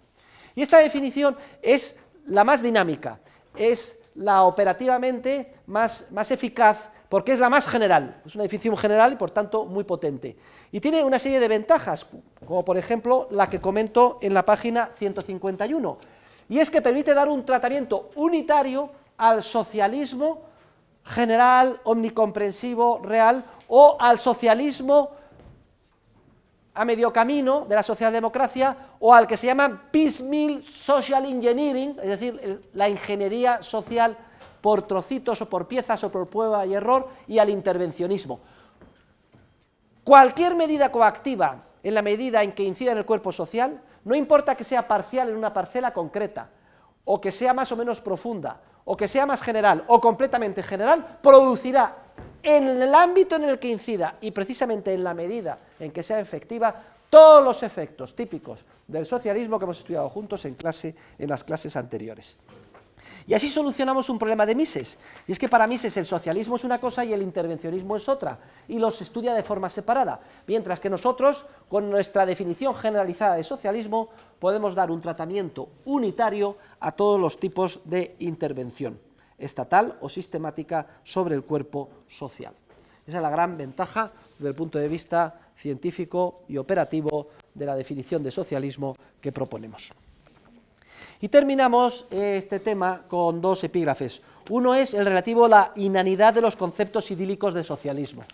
Y esta definición es la más dinámica, es la operativamente más, más eficaz porque es la más general, es un edificio general y por tanto muy potente. Y tiene una serie de ventajas, como por ejemplo la que comento en la página 151, y es que permite dar un tratamiento unitario al socialismo general, omnicomprensivo, real, o al socialismo a medio camino de la socialdemocracia o al que se llama piecemeal social engineering, es decir, la ingeniería social por trocitos o por piezas o por prueba y error y al intervencionismo. Cualquier medida coactiva, en la medida en que incida en el cuerpo social, no importa que sea parcial en una parcela concreta, o que sea más o menos profunda, o que sea más general, o completamente general, producirá en el ámbito en el que incida y precisamente en la medida en que sea efectiva, todos los efectos típicos del socialismo que hemos estudiado juntos en, clase, en las clases anteriores. Y así solucionamos un problema de Mises. Y es que para Mises el socialismo es una cosa y el intervencionismo es otra, y los estudia de forma separada, mientras que nosotros, con nuestra definición generalizada de socialismo, podemos dar un tratamiento unitario a todos los tipos de intervención, estatal o sistemática, sobre el cuerpo social. Esa es la gran ventaja desde el punto de vista científico y operativo de la definición de socialismo que proponemos. Y terminamos este tema con dos epígrafes. Uno es el relativo a la inanidad de los conceptos idílicos de socialismo.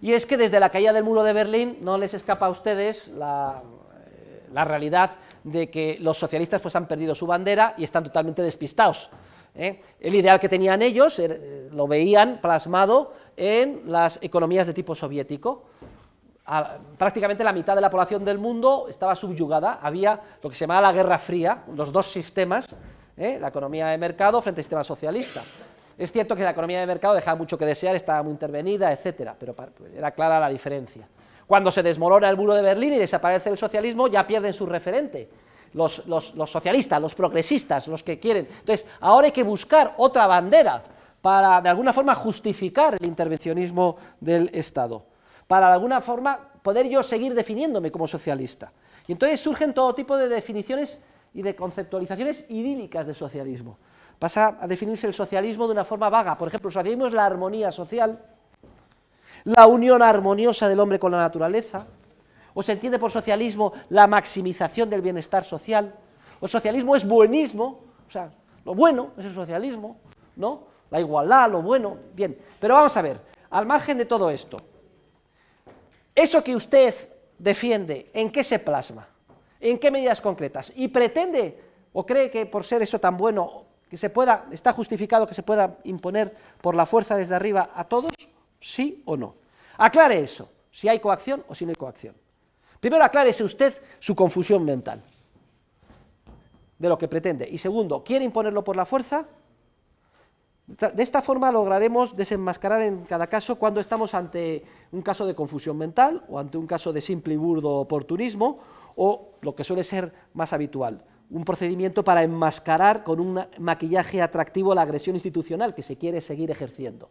Y es que desde la caída del muro de Berlín no les escapa a ustedes la, eh, realidad de que los socialistas pues, han perdido su bandera y están totalmente despistados. ¿eh? El ideal que tenían ellos er, eh, lo veían plasmado en las economías de tipo soviético prácticamente la mitad de la población del mundo estaba subyugada, había lo que se llamaba la Guerra Fría, los dos sistemas, ¿eh? la economía de mercado frente al sistema socialista. Es cierto que la economía de mercado dejaba mucho que desear, estaba muy intervenida, etcétera, pero era clara la diferencia. Cuando se desmorona el muro de Berlín y desaparece el socialismo, ya pierden su referente. los socialistas, los progresistas, los que quieren. Entonces, ahora hay que buscar otra bandera para, de alguna forma, justificar el intervencionismo del Estado para de alguna forma poder yo seguir definiéndome como socialista. Y entonces surgen todo tipo de definiciones y de conceptualizaciones idílicas de socialismo. Pasa a definirse el socialismo de una forma vaga. Por ejemplo, el socialismo es la armonía social, la unión armoniosa del hombre con la naturaleza, o se entiende por socialismo la maximización del bienestar social, o el socialismo es buenismo, o sea, lo bueno es el socialismo, ¿no? La igualdad, lo bueno, bien. Pero vamos a ver, al margen de todo esto, eso que usted defiende, ¿en qué se plasma? ¿En qué medidas concretas? Y pretende o cree que por ser eso tan bueno, que se pueda, está justificado que se pueda imponer por la fuerza desde arriba a todos, sí o no. Aclare eso, si hay coacción o si no hay coacción. Primero aclárese usted su confusión mental de lo que pretende. Y segundo, ¿quiere imponerlo por la fuerza? De esta forma lograremos desenmascarar en cada caso cuando estamos ante un caso de confusión mental o ante un caso de simple y burdo oportunismo o lo que suele ser más habitual, un procedimiento para enmascarar con un maquillaje atractivo la agresión institucional que se quiere seguir ejerciendo.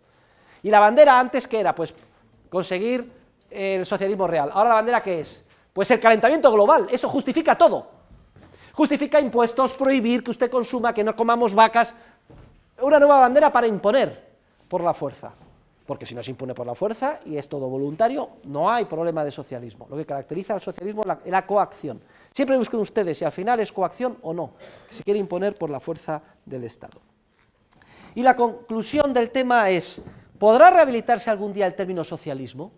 Y la bandera antes que era, pues conseguir el socialismo real. Ahora la bandera qué es? Pues el calentamiento global, eso justifica todo. Justifica impuestos, prohibir que usted consuma, que no comamos vacas, una nueva bandera para imponer por la fuerza. Porque si no se impone por la fuerza y es todo voluntario, no hay problema de socialismo. Lo que caracteriza al socialismo es la, coacción. Siempre busquen ustedes si al final es coacción o no, que se quiere imponer por la fuerza del Estado. Y la conclusión del tema es, ¿podrá rehabilitarse algún día el término socialismo?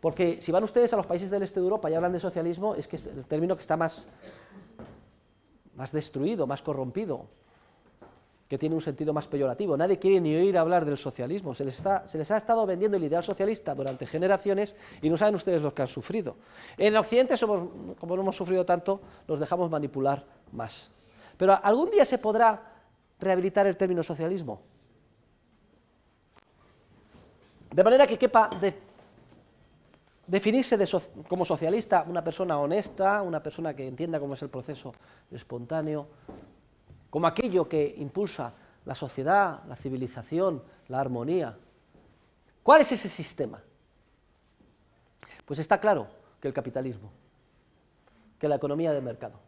Porque si van ustedes a los países del este de Europa y hablan de socialismo, es que es el término que está más, más destruido, más corrompido que tiene un sentido más peyorativo. Nadie quiere ni oír hablar del socialismo. Se les, ha estado vendiendo el ideal socialista durante generaciones y no saben ustedes lo que han sufrido. En Occidente, somos, como no hemos sufrido tanto, nos dejamos manipular más. Pero algún día se podrá rehabilitar el término socialismo. De manera que quepa definirse como socialista una persona honesta, una persona que entienda cómo es el proceso espontáneo, como aquello que impulsa la sociedad, la civilización, la armonía. ¿Cuál es ese sistema? Pues está claro que el capitalismo, que la economía de mercado,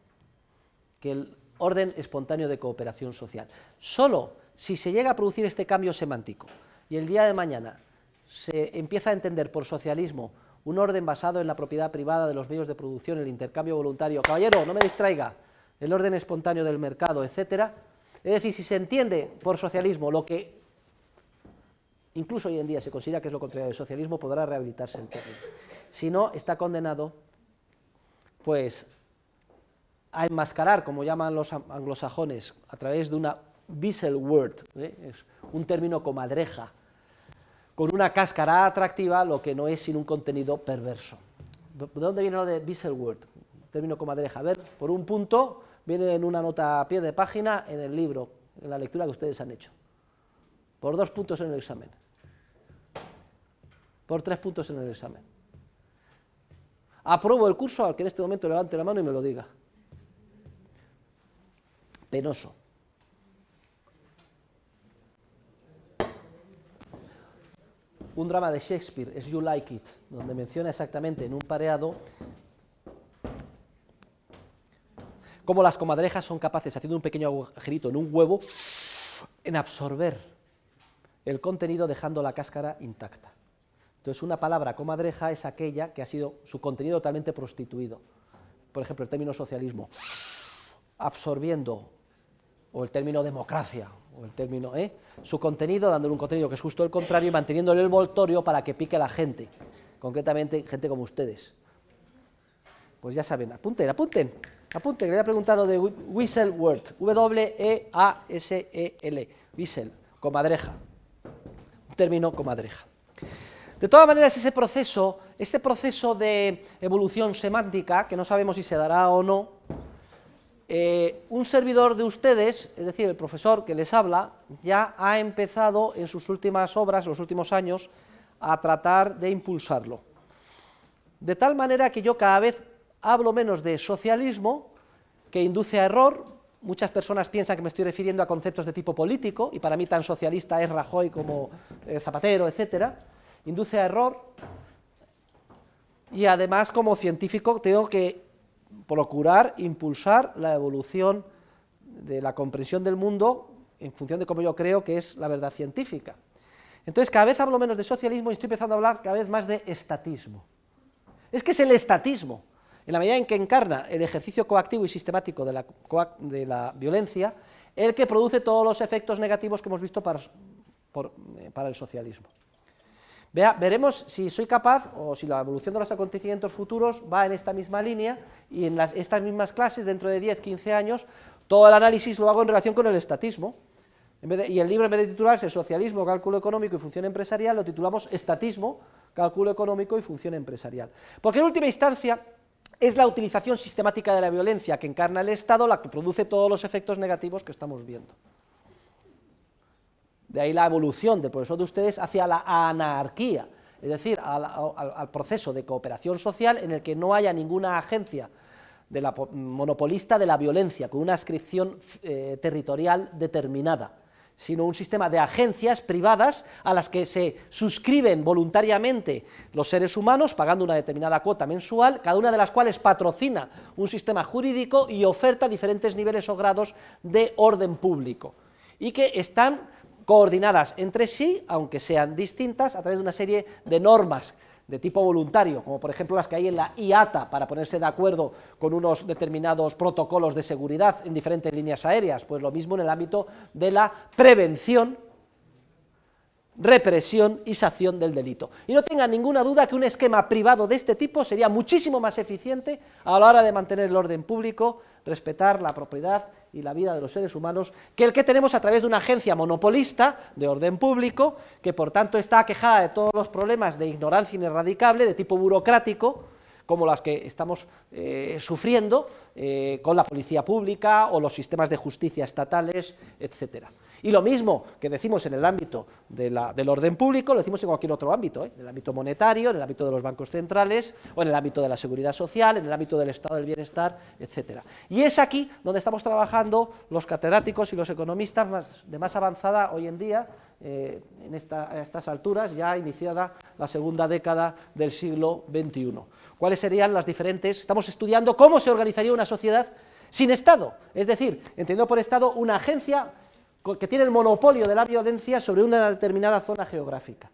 que el orden espontáneo de cooperación social. Solo si se llega a producir este cambio semántico y el día de mañana se empieza a entender por socialismo un orden basado en la propiedad privada de los medios de producción, el intercambio voluntario. Caballero, no me distraiga el orden espontáneo del mercado, etc. Es decir, si se entiende por socialismo lo que incluso hoy en día se considera que es lo contrario de socialismo, podrá rehabilitarse el término. Si no, está condenado pues, a enmascarar, como llaman los anglosajones, a través de una bissel word, ¿eh? es un término comadreja, con una cáscara atractiva, lo que no es sin un contenido perverso. ¿De dónde viene lo de whistle word? Término comadreja. A ver, por un punto, viene en una nota a pie de página en el libro, en la lectura que ustedes han hecho. Por dos puntos en el examen. Por tres puntos en el examen. Apruebo el curso al que en este momento levante la mano y me lo diga. Penoso. un drama de Shakespeare, es You Like It, donde menciona exactamente en un pareado cómo las comadrejas son capaces, haciendo un pequeño agujerito en un huevo, en absorber el contenido dejando la cáscara intacta. Entonces, una palabra comadreja es aquella que ha sido su contenido totalmente prostituido. Por ejemplo, el término socialismo, absorbiendo, o el término democracia, o el término, ¿eh? su contenido, dándole un contenido que es justo el contrario y manteniéndole el voltorio para que pique a la gente, concretamente gente como ustedes. Pues ya saben, apunten, apunten. Apunte, quería le voy preguntar lo de World. W-E-A-S-E-L, Whistle, comadreja, un término comadreja. De todas maneras, ese proceso, este proceso de evolución semántica, que no sabemos si se dará o no, eh, un servidor de ustedes, es decir, el profesor que les habla, ya ha empezado en sus últimas obras, en los últimos años, a tratar de impulsarlo. De tal manera que yo cada vez hablo menos de socialismo, que induce a error. Muchas personas piensan que me estoy refiriendo a conceptos de tipo político, y para mí tan socialista es Rajoy como eh, Zapatero, etc. Induce a error. Y además, como científico, tengo que procurar impulsar la evolución de la comprensión del mundo en función de cómo yo creo que es la verdad científica. Entonces, cada vez hablo menos de socialismo y estoy empezando a hablar cada vez más de estatismo. Es que es el estatismo en la medida en que encarna el ejercicio coactivo y sistemático de la, violencia, el que produce todos los efectos negativos que hemos visto eh, para, el socialismo. veremos si soy capaz o si la evolución de los acontecimientos futuros va en esta misma línea y en estas mismas clases, dentro de 10, 15 años, todo el análisis lo hago en relación con el estatismo. y el libro, en vez de titularse Socialismo, Cálculo Económico y Función Empresarial, lo titulamos Estatismo, Cálculo Económico y Función Empresarial. Porque en última instancia, es la utilización sistemática de la violencia que encarna el Estado la que produce todos los efectos negativos que estamos viendo. De ahí la evolución del profesor de ustedes hacia la anarquía, es decir, al, proceso de cooperación social en el que no haya ninguna agencia monopolista de la violencia con una ascripción eh, territorial determinada sino un sistema de agencias privadas a las que se suscriben voluntariamente los seres humanos pagando una determinada cuota mensual, cada una de las cuales patrocina un sistema jurídico y oferta diferentes niveles o grados de orden público, y que están coordinadas entre sí, aunque sean distintas, a través de una serie de normas de tipo voluntario, como por ejemplo las que hay en la IATA para ponerse de acuerdo con unos determinados protocolos de seguridad en diferentes líneas aéreas, pues lo mismo en el ámbito de la prevención, represión y sanción del delito. Y no tenga ninguna duda que un esquema privado de este tipo sería muchísimo más eficiente a la hora de mantener el orden público, respetar la propiedad y la vida de los seres humanos que el que tenemos a través de una agencia monopolista de orden público, que por tanto está aquejada de todos los problemas de ignorancia inerradicable, de tipo burocrático, como las que estamos eh, sufriendo eh, con la policía pública o los sistemas de justicia estatales, etc. Y lo mismo que decimos en el ámbito del orden público, lo decimos en cualquier otro ámbito, ¿eh? en el ámbito monetario, en el ámbito de los bancos centrales, o en el ámbito de la seguridad social, en el ámbito del estado del bienestar, etc. Y es aquí donde estamos trabajando los catedráticos y los economistas de más avanzada hoy en día, eh, en estas alturas, ya iniciada la segunda década del siglo XXI. ¿Cuáles serían las diferentes? Estamos estudiando cómo se organizaría una sociedad sin Estado, es decir, entendido por Estado una agencia que tiene el monopolio de la violencia sobre una determinada zona geográfica.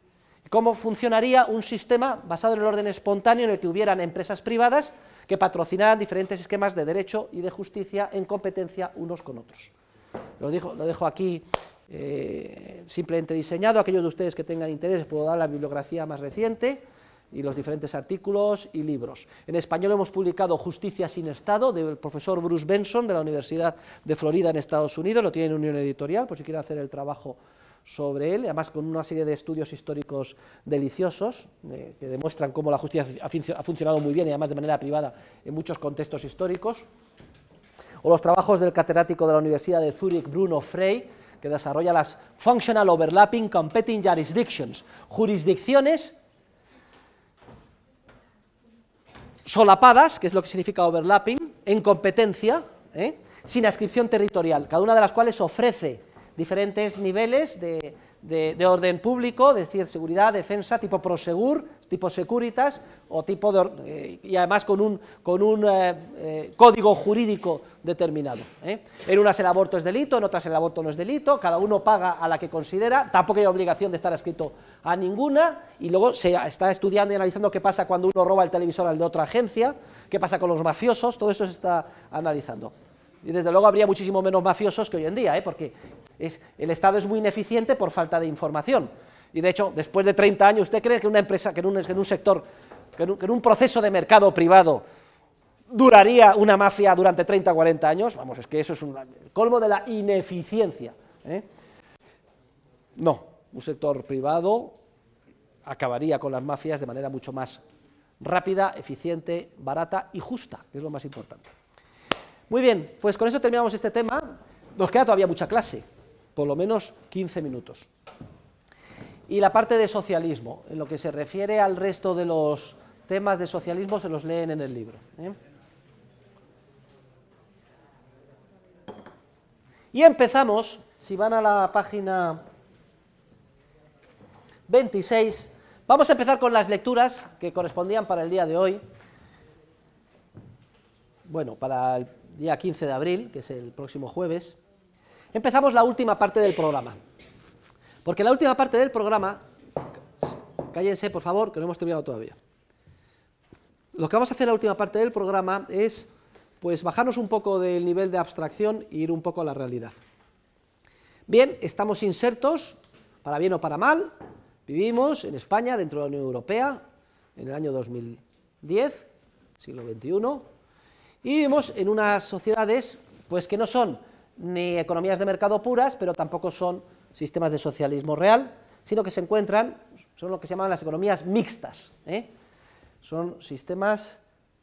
¿Cómo funcionaría un sistema basado en el orden espontáneo en el que hubieran empresas privadas que patrocinaran diferentes esquemas de derecho y de justicia en competencia unos con otros? Lo, lo dejo aquí eh, simplemente diseñado. Aquellos de ustedes que tengan interés, puedo dar la bibliografía más reciente y los diferentes artículos y libros. En español hemos publicado Justicia sin Estado, del profesor Bruce Benson, de la Universidad de Florida en Estados Unidos, lo tiene en Unión Editorial, por si quieren hacer el trabajo sobre él, además con una serie de estudios históricos deliciosos, eh, que demuestran cómo la justicia ha funcionado muy bien y además de manera privada en muchos contextos históricos, o los trabajos del catedrático de la Universidad de Zúrich, Bruno Frey, que desarrolla las Functional Overlapping Competing Jurisdictions, jurisdicciones solapadas, que es lo que significa overlapping, en competencia, ¿eh? sin ascripción territorial, cada una de las cuales ofrece diferentes niveles de, orden público, decir, seguridad, defensa, tipo Prosegur, tipo Securitas o tipo eh, y además con un, con un eh, eh, código jurídico determinado. En unas el aborto es delito, en otras el aborto no es delito, cada uno paga a la que considera, tampoco hay obligación de estar escrito a ninguna y luego se está estudiando y analizando qué pasa cuando uno roba el televisor al de otra agencia, qué pasa con los mafiosos, todo eso se está analizando. Y desde luego habría muchísimo menos mafiosos que hoy en día, porque es, el Estado es muy ineficiente por falta de información. Y de hecho, después de 30 años, ¿usted cree que en un, sector, que en un, proceso de mercado privado duraría una mafia durante 30 o 40 años? Vamos, es que eso es un el colmo de la ineficiencia. ¿eh? No, un sector privado acabaría con las mafias de manera mucho más rápida, eficiente, barata y justa, que es lo más importante. Muy bien, pues con eso terminamos este tema. Nos queda todavía mucha clase, por lo menos 15 minutos y la parte de socialismo. En lo que se refiere al resto de los temas de socialismo se los leen en el libro. ¿eh? Y empezamos, si van a la página 26, vamos a empezar con las lecturas que correspondían para el día de hoy. Bueno, para el día 15 de abril, que es el próximo jueves. Empezamos la última parte del programa. Porque la última parte del programa, cállense por favor, que no hemos terminado todavía. Lo que vamos a hacer en la última parte del programa es pues bajarnos un poco del nivel de abstracción e ir un poco a la realidad. Bien, estamos insertos, para bien o para mal, vivimos en España, dentro de la Unión Europea, en el año 2010, siglo XXI, y vivimos en unas sociedades pues, que no son ni economías de mercado puras, pero tampoco son sistemas de socialismo real, sino que se encuentran, son lo que se llaman las economías mixtas. ¿eh? Son sistemas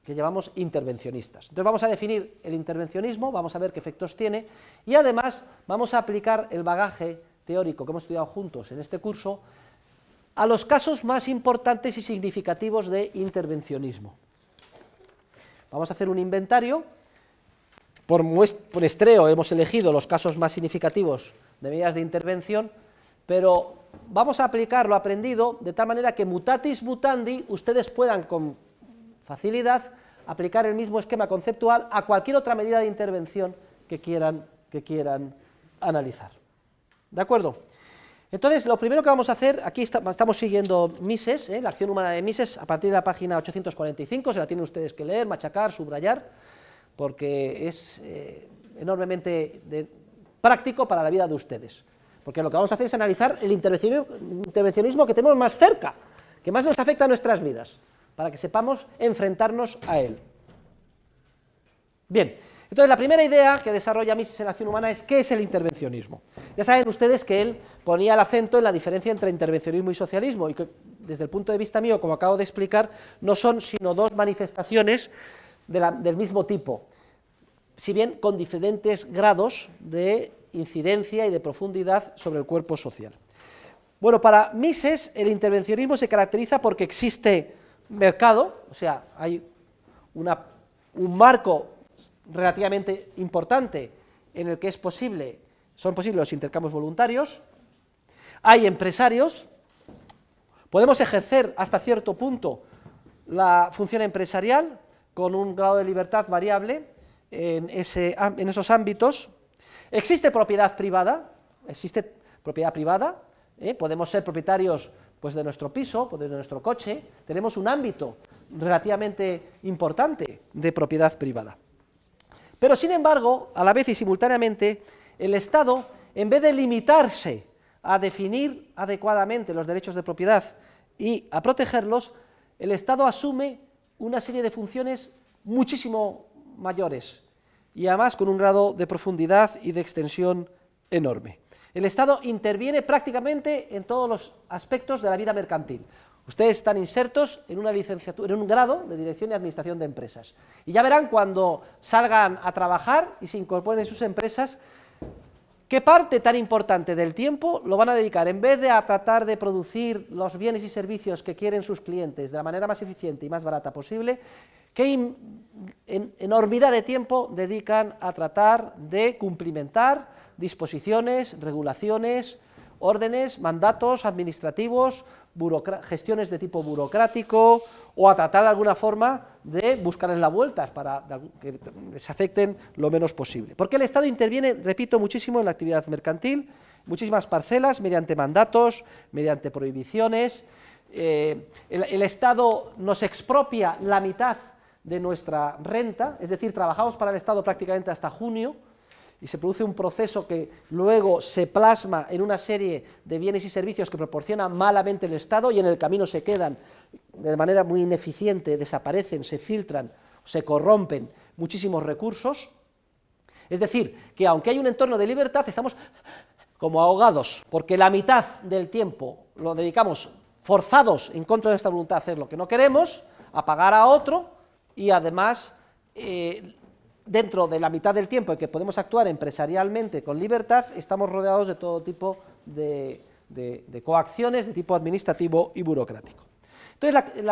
que llamamos intervencionistas. Entonces vamos a definir el intervencionismo, vamos a ver qué efectos tiene y además vamos a aplicar el bagaje teórico que hemos estudiado juntos en este curso a los casos más importantes y significativos de intervencionismo. Vamos a hacer un inventario. Por, por estreo hemos elegido los casos más significativos de medidas de intervención, pero vamos a aplicar lo aprendido de tal manera que mutatis mutandi ustedes puedan con facilidad aplicar el mismo esquema conceptual a cualquier otra medida de intervención que quieran, que quieran analizar. ¿De acuerdo? Entonces, lo primero que vamos a hacer, aquí estamos siguiendo Mises, ¿eh? la acción humana de Mises, a partir de la página 845, se la tienen ustedes que leer, machacar, subrayar, porque es eh, enormemente práctico para la vida de ustedes. Porque lo que vamos a hacer es analizar el intervencionismo que tenemos más cerca, que más nos afecta a nuestras vidas, para que sepamos enfrentarnos a él. Bien, entonces la primera idea que desarrolla Mises en Acción Humana es qué es el intervencionismo. Ya saben ustedes que él ponía el acento en la diferencia entre intervencionismo y socialismo, y que desde el punto de vista mío, como acabo de explicar, no son sino dos manifestaciones del mismo tipo si bien con diferentes grados de incidencia y de profundidad sobre el cuerpo social. Bueno, para Mises el intervencionismo se caracteriza porque existe mercado, o sea, hay un marco relativamente importante en el que es posible, son posibles los intercambios voluntarios, hay empresarios, podemos ejercer hasta cierto punto la función empresarial con un grado de libertad variable, en, esos ámbitos. Existe propiedad privada, existe propiedad privada, ¿eh? podemos ser propietarios pues, de nuestro piso, pues, de nuestro coche, tenemos un ámbito relativamente importante de propiedad privada. Pero sin embargo, a la vez y simultáneamente, el Estado, en vez de limitarse a definir adecuadamente los derechos de propiedad y a protegerlos, el Estado asume una serie de funciones muchísimo mayores, y además con un grado de profundidad y de extensión enorme. El Estado interviene prácticamente en todos los aspectos de la vida mercantil. Ustedes están insertos en una licenciatura, en un grado de Dirección y Administración de Empresas. Y ya verán cuando salgan a trabajar y se incorporen en sus empresas, qué parte tan importante del tiempo lo van a dedicar, en vez de tratar de producir los bienes y servicios que quieren sus clientes de la manera más eficiente y más barata posible, qué enormidad de tiempo dedican a tratar de cumplimentar disposiciones, regulaciones, órdenes, mandatos administrativos, gestiones de tipo burocrático o a tratar de alguna forma de buscarles la vueltas para que les afecten lo menos posible. Porque el Estado interviene, repito, muchísimo en la actividad mercantil, muchísimas parcelas mediante mandatos, mediante prohibiciones. Eh, el, el Estado nos expropia la mitad de nuestra renta, es decir, trabajamos para el Estado prácticamente hasta junio, y se produce un proceso que luego se plasma en una serie de bienes y servicios que proporciona malamente el Estado y en el camino se quedan de manera muy ineficiente, desaparecen, se filtran, se corrompen muchísimos recursos. Es decir, que aunque hay un entorno de libertad, estamos como ahogados, porque la mitad del tiempo lo dedicamos forzados en contra de nuestra voluntad a hacer lo que no queremos, a pagar a otro, y además eh, dentro de la mitad del tiempo en que podemos actuar empresarialmente con libertad, estamos rodeados de todo tipo de, coacciones de tipo administrativo y burocrático. Entonces,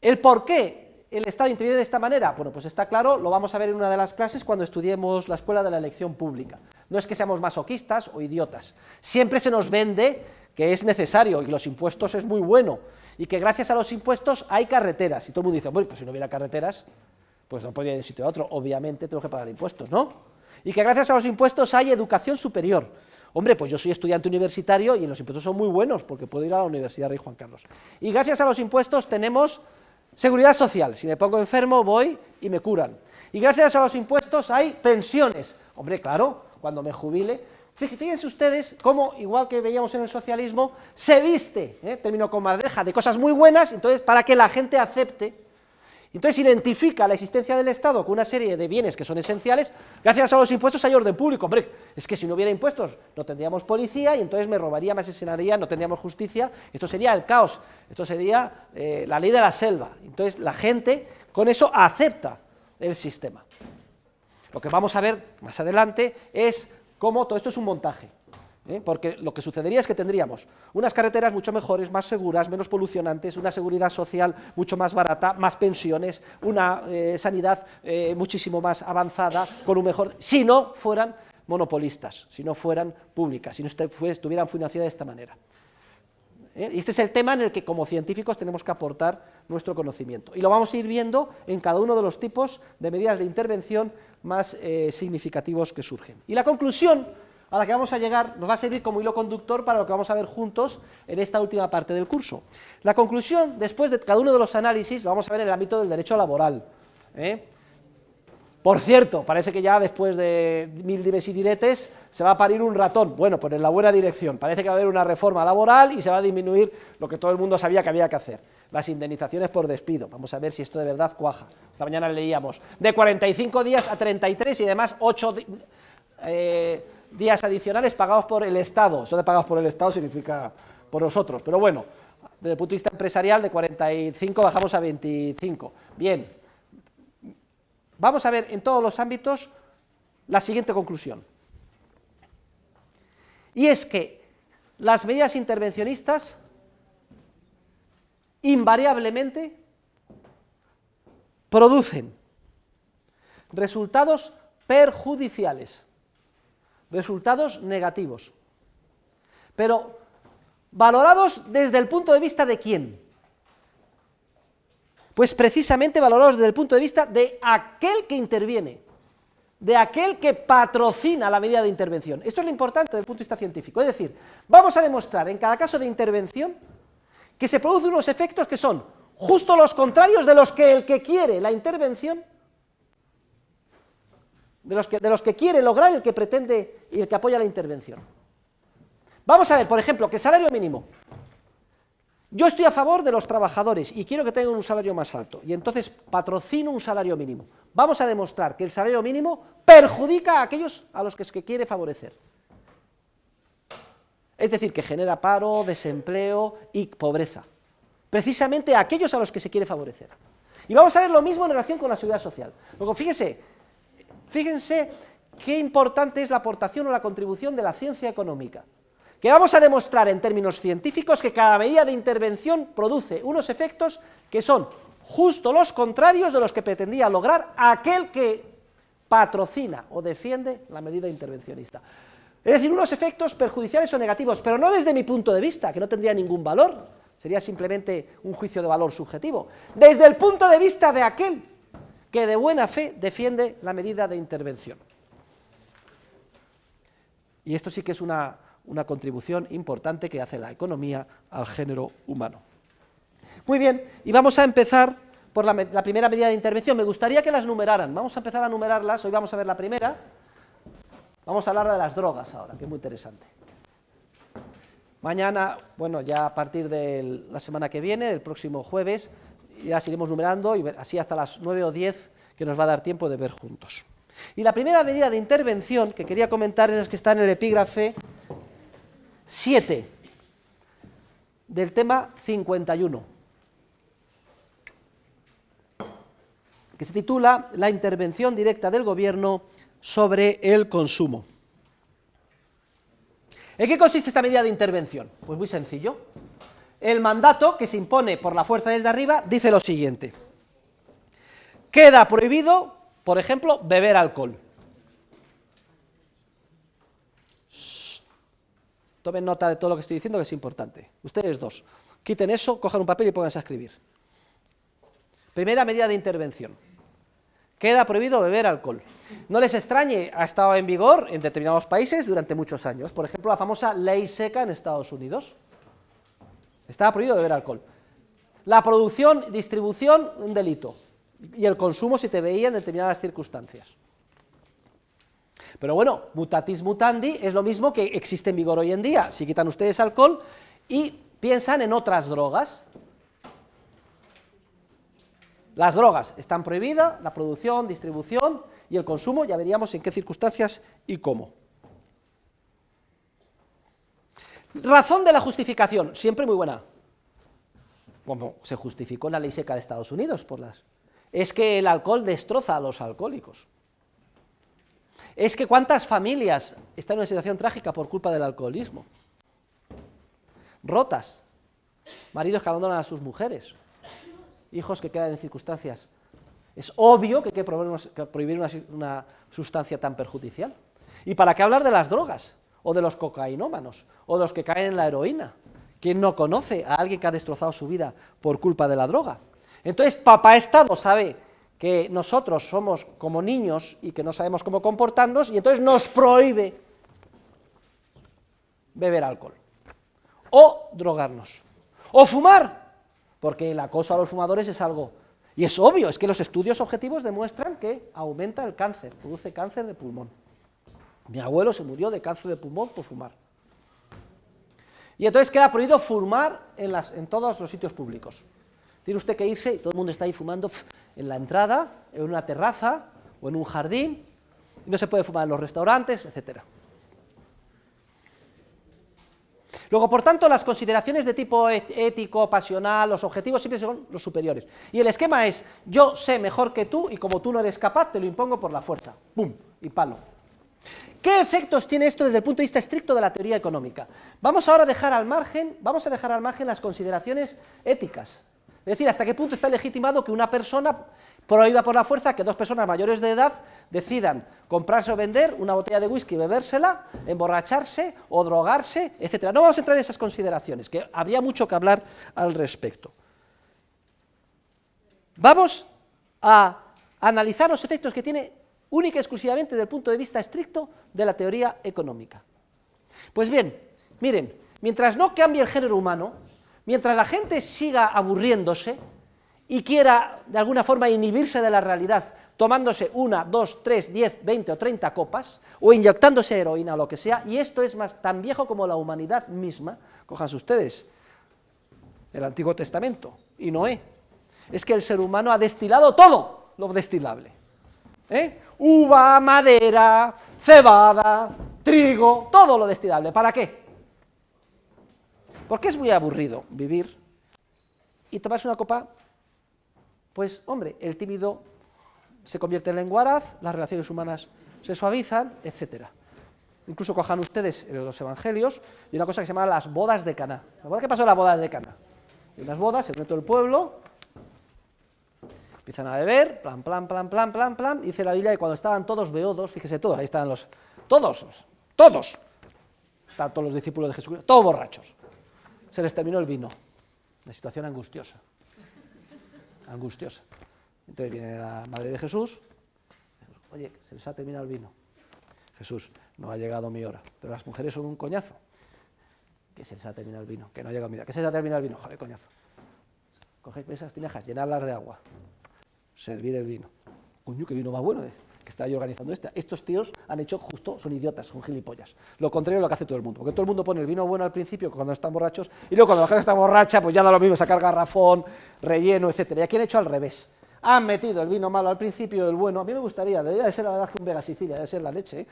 el por qué el Estado interviene de esta manera, bueno, pues está claro, lo vamos a ver en una de las clases cuando estudiemos la escuela de la elección pública. No es que seamos masoquistas o idiotas, siempre se nos vende que es necesario y los impuestos es muy bueno y que gracias a los impuestos hay carreteras. Y todo el mundo dice, bueno, pues si no hubiera carreteras, pues no podría ir de un sitio a otro. Obviamente tengo que pagar impuestos, ¿no? Y que gracias a los impuestos hay educación superior. Hombre, pues yo soy estudiante universitario y los impuestos son muy buenos porque puedo ir a la Universidad Rey Juan Carlos. Y gracias a los impuestos tenemos seguridad social. Si me pongo enfermo, voy y me curan. Y gracias a los impuestos hay pensiones. Hombre, claro, cuando me jubile Fíjense ustedes cómo, igual que veíamos en el socialismo, se viste, ¿eh? con madreja, de cosas muy buenas, entonces para que la gente acepte. Entonces identifica la existencia del Estado con una serie de bienes que son esenciales. Gracias a los impuestos hay orden público. Hombre, es que si no hubiera impuestos no tendríamos policía y entonces me robaría, me asesinaría, no tendríamos justicia. Esto sería el caos, esto sería eh, la ley de la selva. Entonces la gente con eso acepta el sistema. Lo que vamos a ver más adelante es cómo todo esto es un montaje. ¿eh? Porque lo que sucedería es que tendríamos unas carreteras mucho mejores, más seguras, menos polucionantes, una seguridad social mucho más barata, más pensiones, una eh, sanidad eh, muchísimo más avanzada, con un mejor... Si no fueran monopolistas, si no fueran públicas, si no estuvieran financiadas de esta manera. ¿eh? Este es el tema en el que como científicos tenemos que aportar nuestro conocimiento. Y lo vamos a ir viendo en cada uno de los tipos de medidas de intervención más eh, significativos que surgen. Y la conclusión a la que vamos a llegar nos va a servir como hilo conductor para lo que vamos a ver juntos en esta última parte del curso. La conclusión, después de cada uno de los análisis, vamos a ver en el ámbito del derecho laboral. ¿eh? Por cierto, parece que ya después de mil dimes y diretes se va a parir un ratón. Bueno, pues en la buena dirección. Parece que va a haber una reforma laboral y se va a disminuir lo que todo el mundo sabía que había que hacer. Las indemnizaciones por despido. Vamos a ver si esto de verdad cuaja. Esta mañana leíamos. De 45 días a 33 y además 8 eh, días adicionales pagados por el Estado. Eso de pagados por el Estado significa por nosotros. Pero bueno, desde el punto de vista empresarial, de 45 bajamos a 25. Bien, Vamos a ver en todos los ámbitos la siguiente conclusión. Y es que las medidas intervencionistas invariablemente producen resultados perjudiciales, resultados negativos. Pero valorados desde el punto de vista de quién? Pues precisamente valorados desde el punto de vista de aquel que interviene, de aquel que patrocina la medida de intervención. Esto es lo importante desde el punto de vista científico. Es decir, vamos a demostrar en cada caso de intervención que se producen unos efectos que son justo los contrarios de los que el que quiere la intervención, de los que, de los que quiere lograr el que pretende y el que apoya la intervención. Vamos a ver, por ejemplo, que salario mínimo yo estoy a favor de los trabajadores y quiero que tengan un salario más alto. Y entonces patrocino un salario mínimo. Vamos a demostrar que el salario mínimo perjudica a aquellos a los que se quiere favorecer. Es decir, que genera paro, desempleo y pobreza. Precisamente a aquellos a los que se quiere favorecer. Y vamos a ver lo mismo en relación con la seguridad social. Luego, fíjense qué importante es la aportación o la contribución de la ciencia económica que vamos a demostrar en términos científicos que cada medida de intervención produce unos efectos que son justo los contrarios de los que pretendía lograr aquel que patrocina o defiende la medida intervencionista. Es decir, unos efectos perjudiciales o negativos, pero no desde mi punto de vista, que no tendría ningún valor, sería simplemente un juicio de valor subjetivo, desde el punto de vista de aquel que de buena fe defiende la medida de intervención. Y esto sí que es una una contribución importante que hace la economía al género humano. Muy bien, y vamos a empezar por la, primera medida de intervención. Me gustaría que las numeraran. Vamos a empezar a numerarlas. Hoy vamos a ver la primera. Vamos a hablar de las drogas ahora, que es muy interesante. Mañana, bueno, ya a partir de la semana que viene, del próximo jueves, ya las iremos numerando y así hasta las 9 o 10 que nos va a dar tiempo de ver juntos. Y la primera medida de intervención que quería comentar es la que está en el epígrafe 7 del tema 51, que se titula La intervención directa del Gobierno sobre el consumo. ¿En qué consiste esta medida de intervención? Pues muy sencillo. El mandato que se impone por la fuerza desde arriba dice lo siguiente. Queda prohibido, por ejemplo, beber alcohol. Tomen nota de todo lo que estoy diciendo, que es importante. Ustedes dos, quiten eso, cojan un papel y pónganse a escribir. Primera medida de intervención. Queda prohibido beber alcohol. No les extrañe, ha estado en vigor en determinados países durante muchos años. Por ejemplo, la famosa ley seca en Estados Unidos. Estaba prohibido beber alcohol. La producción, y distribución, un delito. Y el consumo si te veía en determinadas circunstancias. Pero bueno, mutatis mutandi es lo mismo que existe en vigor hoy en día. Si quitan ustedes alcohol y piensan en otras drogas. Las drogas están prohibidas, la producción, distribución y el consumo, ya veríamos en qué circunstancias y cómo. Razón de la justificación, siempre muy buena. Como se justificó en la ley seca de Estados Unidos por las... Es que el alcohol destroza a los alcohólicos. Es que cuántas familias están en una situación trágica por culpa del alcoholismo. Rotas. Maridos que abandonan a sus mujeres. Hijos que quedan en circunstancias. Es obvio que hay que prohibir una, sustancia tan perjudicial. ¿Y para qué hablar de las drogas? O de los cocainómanos. O de los que caen en la heroína. ¿Quién no conoce a alguien que ha destrozado su vida por culpa de la droga? Entonces, papá Estado sabe que nosotros somos como niños y que no sabemos cómo comportarnos y entonces nos prohíbe beber alcohol o drogarnos o fumar, porque el acoso a los fumadores es algo y es obvio, es que los estudios objetivos demuestran que aumenta el cáncer, produce cáncer de pulmón. Mi abuelo se murió de cáncer de pulmón por fumar. Y entonces queda prohibido fumar en, las, en todos los sitios públicos. Tiene usted que irse y todo el mundo está ahí fumando en la entrada, en una terraza o en un jardín. no se puede fumar en los restaurantes, etc. Luego, por tanto, las consideraciones de tipo ético, pasional, los objetivos siempre son los superiores. Y el esquema es, yo sé mejor que tú y como tú no eres capaz, te lo impongo por la fuerza. ¡Pum! Y palo. ¿Qué efectos tiene esto desde el punto de vista estricto de la teoría económica? Vamos ahora a dejar al margen, vamos a dejar al margen las consideraciones éticas, es decir, hasta qué punto está legitimado que una persona prohíba por la fuerza que dos personas mayores de edad decidan comprarse o vender una botella de whisky, bebérsela, emborracharse o drogarse, etcétera? No vamos a entrar en esas consideraciones, que habría mucho que hablar al respecto. Vamos a analizar los efectos que tiene única y exclusivamente desde el punto de vista estricto de la teoría económica. Pues bien, miren, mientras no cambie el género humano, Mientras la gente siga aburriéndose y quiera de alguna forma inhibirse de la realidad, tomándose una, dos, tres, diez, veinte o treinta copas, o inyectándose heroína o lo que sea, y esto es más tan viejo como la humanidad misma, cojan ustedes el Antiguo Testamento y Noé, es que el ser humano ha destilado todo lo destilable. ¿eh? Uva, madera, cebada, trigo, todo lo destilable. ¿Para qué? Porque es muy aburrido vivir y tomarse una copa, pues hombre, el tímido se convierte en lenguaraz, las relaciones humanas se suavizan, etc. Incluso cojan ustedes los evangelios y una cosa que se llama las bodas de Cana. qué pasó en las bodas de Cana? Y unas bodas, se reúne todo el pueblo, empiezan a beber, plan, plan, plan, plan, plan, plan, y dice la Biblia y cuando estaban todos beodos, fíjese todos, ahí estaban los, todos, todos, están todos los discípulos de Jesucristo, todos borrachos se les terminó el vino. Una situación angustiosa. Angustiosa. Entonces viene la madre de Jesús. Oye, se les ha terminado el vino. Jesús, no ha llegado mi hora. Pero las mujeres son un coñazo. Que se les ha terminado el vino. Que no ha llegado mi hora. Que se les ha terminado el vino. Joder, coñazo. Coged esas tinajas, llenarlas de agua. Servir el vino. Coño, qué vino más bueno. Eh? que está ahí organizando esta. Estos tíos han hecho justo, son idiotas, son gilipollas. Lo contrario es lo que hace todo el mundo. Porque todo el mundo pone el vino bueno al principio cuando están borrachos y luego cuando la gente está borracha, pues ya da lo mismo sacar garrafón, relleno, etc. Y aquí han hecho al revés. Han metido el vino malo al principio, el bueno. A mí me gustaría, debería de ser la verdad que un Vega Sicilia, debe ser la leche. ¿eh?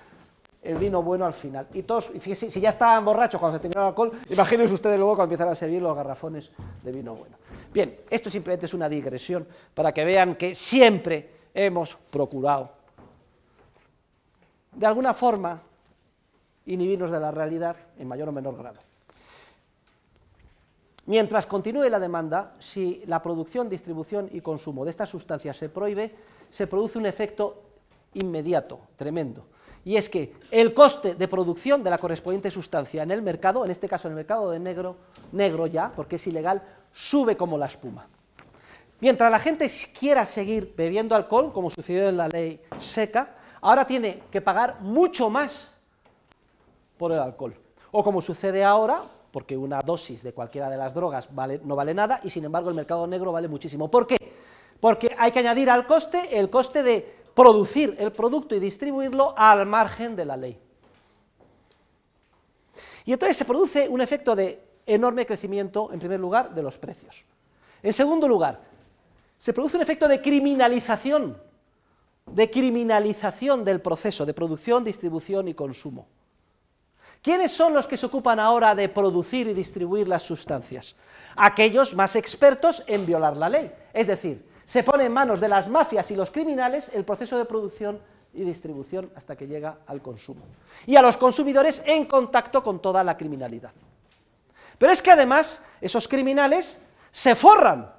el vino bueno al final. Y todos, si ya estaban borrachos cuando se terminó el alcohol, imagínense ustedes luego cuando empiezan a servir los garrafones de vino bueno. Bien, esto simplemente es una digresión para que vean que siempre hemos procurado de alguna forma, inhibirnos de la realidad en mayor o menor grado. Mientras continúe la demanda, si la producción, distribución y consumo de estas sustancias se prohíbe, se produce un efecto inmediato, tremendo. Y es que el coste de producción de la correspondiente sustancia en el mercado, en este caso en el mercado de negro, negro ya, porque es ilegal, sube como la espuma. Mientras la gente quiera seguir bebiendo alcohol, como sucedió en la ley seca, ahora tiene que pagar mucho más por el alcohol. O como sucede ahora, porque una dosis de cualquiera de las drogas no vale nada y sin embargo el mercado negro vale muchísimo. ¿Por qué? Porque hay que añadir al coste el coste de producir el producto y distribuirlo al margen de la ley. Y entonces se produce un efecto de enorme crecimiento, en primer lugar, de los precios. En segundo lugar, se produce un efecto de criminalización de criminalización del proceso de producción, distribución y consumo. ¿Quiénes son los que se ocupan ahora de producir y distribuir las sustancias? Aquellos más expertos en violar la ley. Es decir, se pone en manos de las mafias y los criminales el proceso de producción y distribución hasta que llega al consumo. Y a los consumidores en contacto con toda la criminalidad. Pero es que además esos criminales se forran,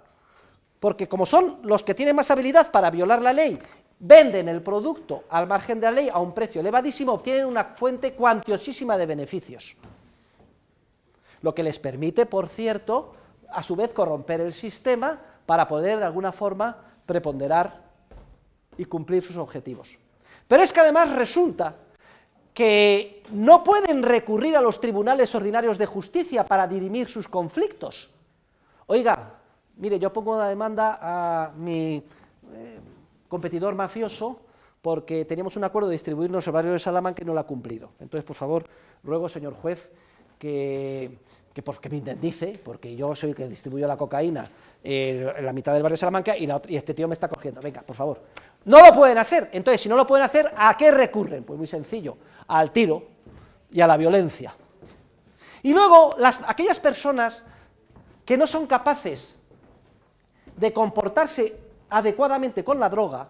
porque como son los que tienen más habilidad para violar la ley venden el producto al margen de la ley a un precio elevadísimo, obtienen una fuente cuantiosísima de beneficios. Lo que les permite, por cierto, a su vez corromper el sistema para poder de alguna forma preponderar y cumplir sus objetivos. Pero es que además resulta que no pueden recurrir a los tribunales ordinarios de justicia para dirimir sus conflictos. Oiga, mire, yo pongo una demanda a mi... Eh, competidor mafioso porque teníamos un acuerdo de distribuirnos el barrio de Salamanca y no lo ha cumplido. Entonces, por favor, ruego, señor juez, que, me indemnice, porque yo soy el que distribuyo la cocaína en eh, la mitad del barrio de Salamanca y, y, este tío me está cogiendo. Venga, por favor. No lo pueden hacer. Entonces, si no lo pueden hacer, ¿a qué recurren? Pues muy sencillo, al tiro y a la violencia. Y luego, las, aquellas personas que no son capaces de comportarse adecuadamente con la droga,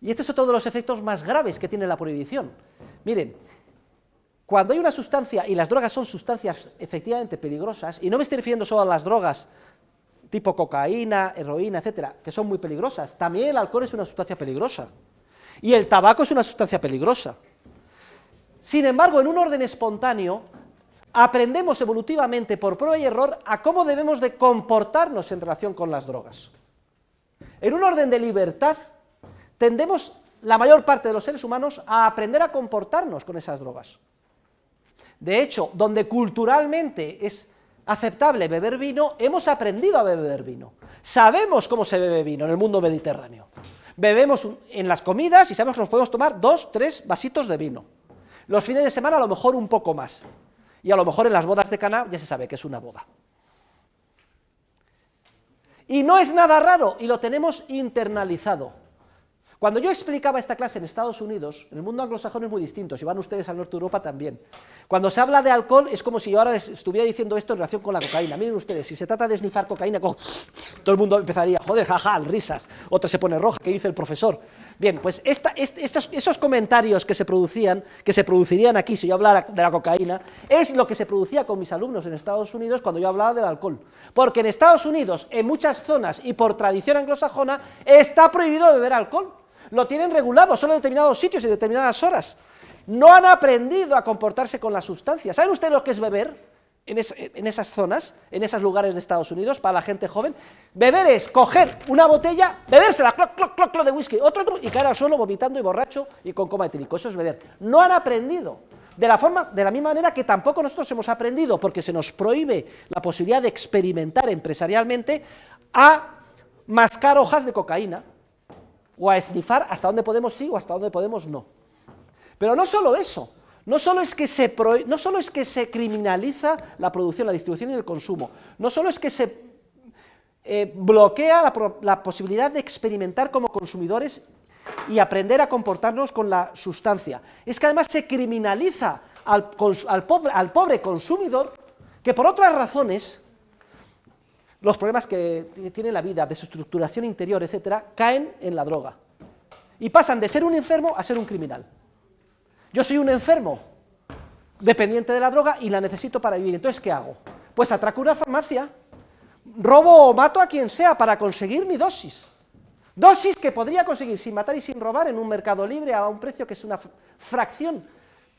y este es otro de los efectos más graves que tiene la prohibición. Miren, cuando hay una sustancia, y las drogas son sustancias efectivamente peligrosas, y no me estoy refiriendo solo a las drogas tipo cocaína, heroína, etcétera, que son muy peligrosas, también el alcohol es una sustancia peligrosa. Y el tabaco es una sustancia peligrosa. Sin embargo, en un orden espontáneo, aprendemos evolutivamente por prueba y error a cómo debemos de comportarnos en relación con las drogas. En un orden de libertad, tendemos la mayor parte de los seres humanos a aprender a comportarnos con esas drogas. De hecho, donde culturalmente es aceptable beber vino, hemos aprendido a beber vino. Sabemos cómo se bebe vino en el mundo mediterráneo. Bebemos en las comidas y sabemos que nos podemos tomar dos, tres vasitos de vino. Los fines de semana a lo mejor un poco más. Y a lo mejor en las bodas de Cana ya se sabe que es una boda. Y no es nada raro y lo tenemos internalizado. Cuando yo explicaba esta clase en Estados Unidos, en el mundo anglosajón es muy distinto, si van ustedes al norte de Europa también. Cuando se habla de alcohol es como si yo ahora estuviera diciendo esto en relación con la cocaína. Miren ustedes, si se trata de desnifar cocaína, todo el mundo empezaría, joder, jajal, risas. Otra se pone roja, ¿qué dice el profesor? Bien, pues este, esos comentarios que se producían, que se producirían aquí si yo hablara de la cocaína, es lo que se producía con mis alumnos en Estados Unidos cuando yo hablaba del alcohol. Porque en Estados Unidos, en muchas zonas y por tradición anglosajona, está prohibido beber alcohol. Lo tienen regulado solo en determinados sitios y determinadas horas. No han aprendido a comportarse con las sustancias. ¿Saben ustedes lo que es beber? en, esas zonas, en esos lugares de Estados Unidos, para la gente joven, beber es coger una botella, bebérsela, cloc, cloc, cloc, cloc de whisky, otro, y caer al suelo vomitando y borracho y con coma etílico. Eso es beber. No han aprendido. De la, forma, de la misma manera que tampoco nosotros hemos aprendido, porque se nos prohíbe la posibilidad de experimentar empresarialmente, a mascar hojas de cocaína o a esnifar hasta donde podemos sí o hasta donde podemos no. Pero no solo eso, no solo, es que se criminaliza la producción, la distribución y el consumo, no solo es que se eh, bloquea la, posibilidad de experimentar como consumidores y aprender a comportarnos con la sustancia, es que además se criminaliza al, pobre, consumidor que por otras razones, los problemas que tiene la vida, de estructuración interior, etcétera, caen en la droga. Y pasan de ser un enfermo a ser un criminal. Yo soy un enfermo, dependiente de la droga y la necesito para vivir. Entonces, ¿qué hago? Pues atraco una farmacia, robo o mato a quien sea para conseguir mi dosis. Dosis que podría conseguir sin matar y sin robar en un mercado libre a un precio que es una fracción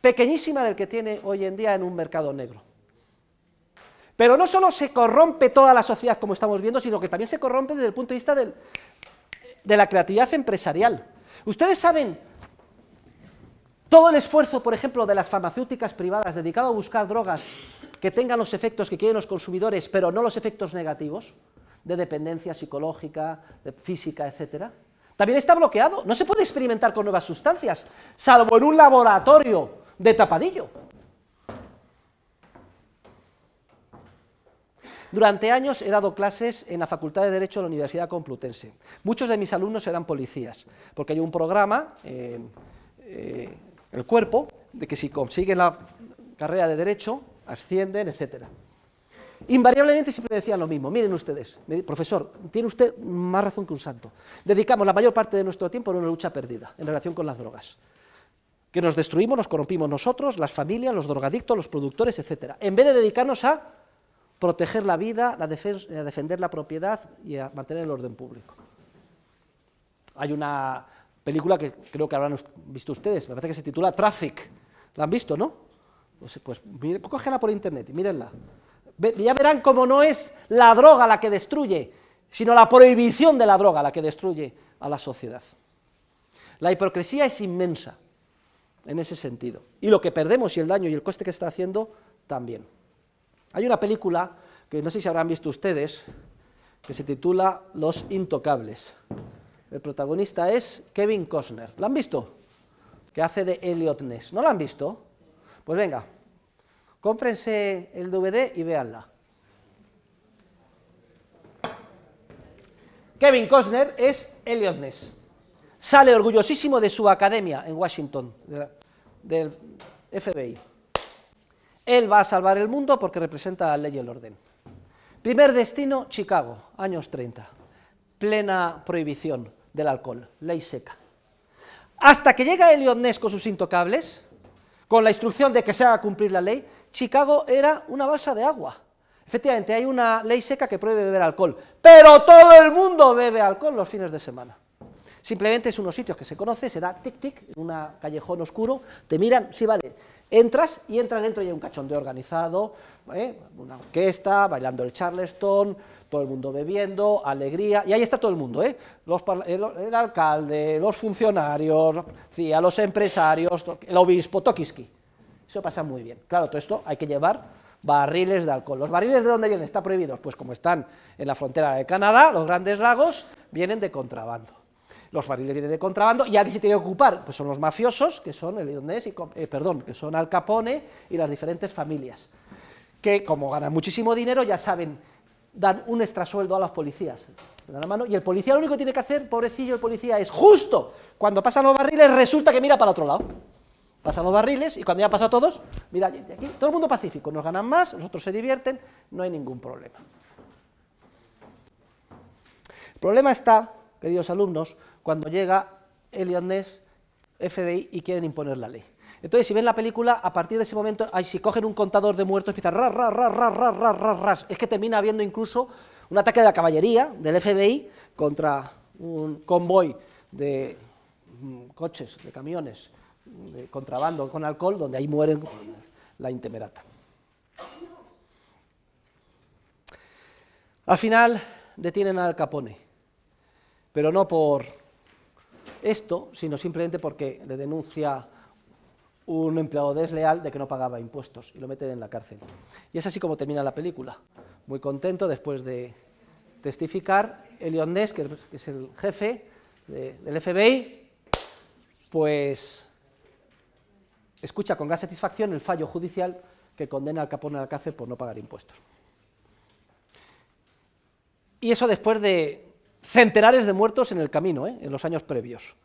pequeñísima del que tiene hoy en día en un mercado negro. Pero no solo se corrompe toda la sociedad, como estamos viendo, sino que también se corrompe desde el punto de vista de la creatividad empresarial. Ustedes saben todo el esfuerzo, por ejemplo, de las farmacéuticas privadas dedicado a buscar drogas que tengan los efectos que quieren los consumidores, pero no los efectos negativos, de dependencia psicológica, física, etcétera, también está bloqueado. No se puede experimentar con nuevas sustancias, salvo en un laboratorio de tapadillo. Durante años he dado clases en la Facultad de Derecho de la Universidad Complutense. Muchos de mis alumnos eran policías, porque hay un programa eh, eh, el cuerpo, de que si consiguen la carrera de derecho, ascienden, etcétera. Invariablemente siempre decía lo mismo. Miren ustedes, profesor, tiene usted más razón que un santo. Dedicamos la mayor parte de nuestro tiempo a una lucha perdida en relación con las drogas. Que nos destruimos, nos corrompimos nosotros, las familias, los drogadictos, los productores, etc. En vez de dedicarnos a proteger la vida, a, defender la propiedad y a mantener el orden público. Hay una película que creo que habrán visto ustedes, me parece que se titula Traffic. ¿La han visto, no? Pues, cógela por internet y mírenla. ya verán cómo no es la droga la que destruye, sino la prohibición de la droga la que destruye a la sociedad. La hipocresía es inmensa en ese sentido. Y lo que perdemos y el daño y el coste que está haciendo también. Hay una película que no sé si habrán visto ustedes, que se titula Los Intocables. El protagonista es Kevin Costner. ¿La han visto? Que hace de Elliot Ness. ¿No la han visto? Pues venga, cómprense el DVD y véanla. Kevin Costner es Elliot Ness. Sale orgullosísimo de su academia en Washington, del FBI. Él va a salvar el mundo porque representa la ley y el orden. Primer destino, Chicago, años 30 plena prohibición del alcohol, ley seca. Hasta que llega Ness con sus intocables, con la instrucción de que se haga cumplir la ley, Chicago era una balsa de agua. Efectivamente, hay una ley seca que prohíbe beber alcohol, pero todo el mundo bebe alcohol los fines de semana. Simplemente es unos sitios que se conoce, se da tic-tic, en un callejón oscuro, te miran, sí, vale, entras y entras dentro y hay un cachondeo organizado, ¿eh? una orquesta, bailando el charleston, todo el mundo bebiendo, alegría, y ahí está todo el mundo, ¿eh? el, alcalde, los funcionarios, ...a los empresarios, el obispo, Tokiski. Eso pasa muy bien. Claro, todo esto hay que llevar barriles de alcohol. ¿Los barriles de dónde vienen? ...está prohibidos? Pues como están en la frontera de Canadá, los grandes lagos, vienen de contrabando. Los barriles vienen de contrabando y alguien se tiene que ocupar, pues son los mafiosos, que son el y, eh, perdón, que son Al Capone y las diferentes familias, que como ganan muchísimo dinero ya saben dan un extrasueldo a los policías. la mano, y el policía lo único que tiene que hacer, pobrecillo el policía, es justo cuando pasan los barriles, resulta que mira para otro lado. Pasan los barriles y cuando ya pasa todos, mira, aquí todo el mundo pacífico, nos ganan más, nosotros se divierten, no hay ningún problema. El problema está, queridos alumnos, cuando llega el Ness, FBI y quieren imponer la ley. Entonces, si ven la película, a partir de ese momento, si cogen un contador de muertos, empieza ras, ras, ras, ras, ras, ras, ras. Es que termina habiendo incluso un ataque de la caballería, del FBI, contra un convoy de mm, coches, de camiones, de contrabando con alcohol, donde ahí mueren la intemerata. Al final detienen al Capone, pero no por esto, sino simplemente porque le denuncia un empleado desleal de que no pagaba impuestos y lo meten en la cárcel. Y es así como termina la película. Muy contento después de testificar, Elion Ness, que es el jefe del FBI, pues escucha con gran satisfacción el fallo judicial que condena al Capone a la cárcel por no pagar impuestos. Y eso después de centenares de muertos en el camino, ¿eh? en los años previos.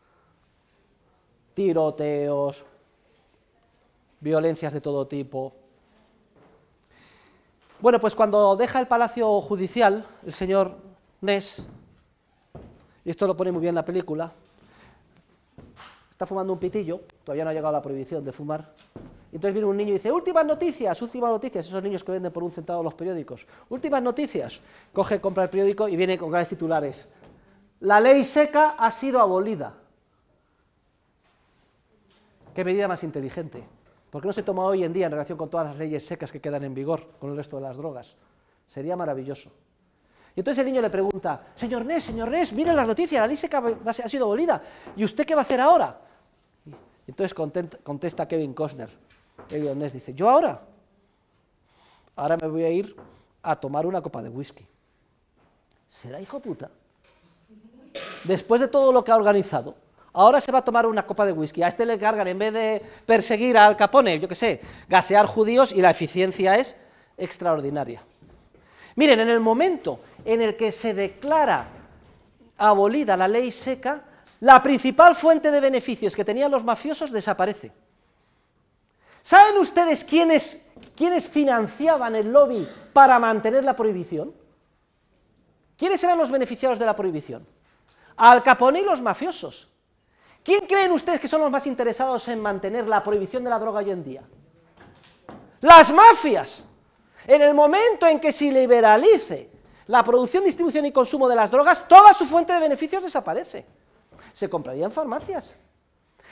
Tiroteos, violencias de todo tipo. Bueno, pues cuando deja el palacio judicial, el señor Ness, y esto lo pone muy bien la película, está fumando un pitillo, todavía no ha llegado la prohibición de fumar, entonces viene un niño y dice, últimas noticias, últimas noticias, esos niños que venden por un centavo los periódicos, últimas noticias, coge, compra el periódico y viene con grandes titulares, la ley seca ha sido abolida. Qué medida más inteligente. ¿Por qué no se toma hoy en día en relación con todas las leyes secas que quedan en vigor con el resto de las drogas? Sería maravilloso. Y entonces el niño le pregunta, señor Ness, señor Ness, miren las noticias, la ley seca ha sido abolida, ¿y usted qué va a hacer ahora? Y entonces contesta Kevin Costner. Kevin Ness dice, ¿yo ahora? Ahora me voy a ir a tomar una copa de whisky. ¿Será hijo puta? Después de todo lo que ha organizado, Ahora se va a tomar una copa de whisky. A este le cargan, en vez de perseguir al Capone, yo qué sé, gasear judíos y la eficiencia es extraordinaria. Miren, en el momento en el que se declara abolida la ley seca, la principal fuente de beneficios que tenían los mafiosos desaparece. ¿Saben ustedes quiénes, quiénes financiaban el lobby para mantener la prohibición? ¿Quiénes eran los beneficiados de la prohibición? Al Capone y los mafiosos. ¿Quién creen ustedes que son los más interesados en mantener la prohibición de la droga hoy en día? Las mafias. En el momento en que se liberalice la producción, distribución y consumo de las drogas, toda su fuente de beneficios desaparece. Se comprarían farmacias.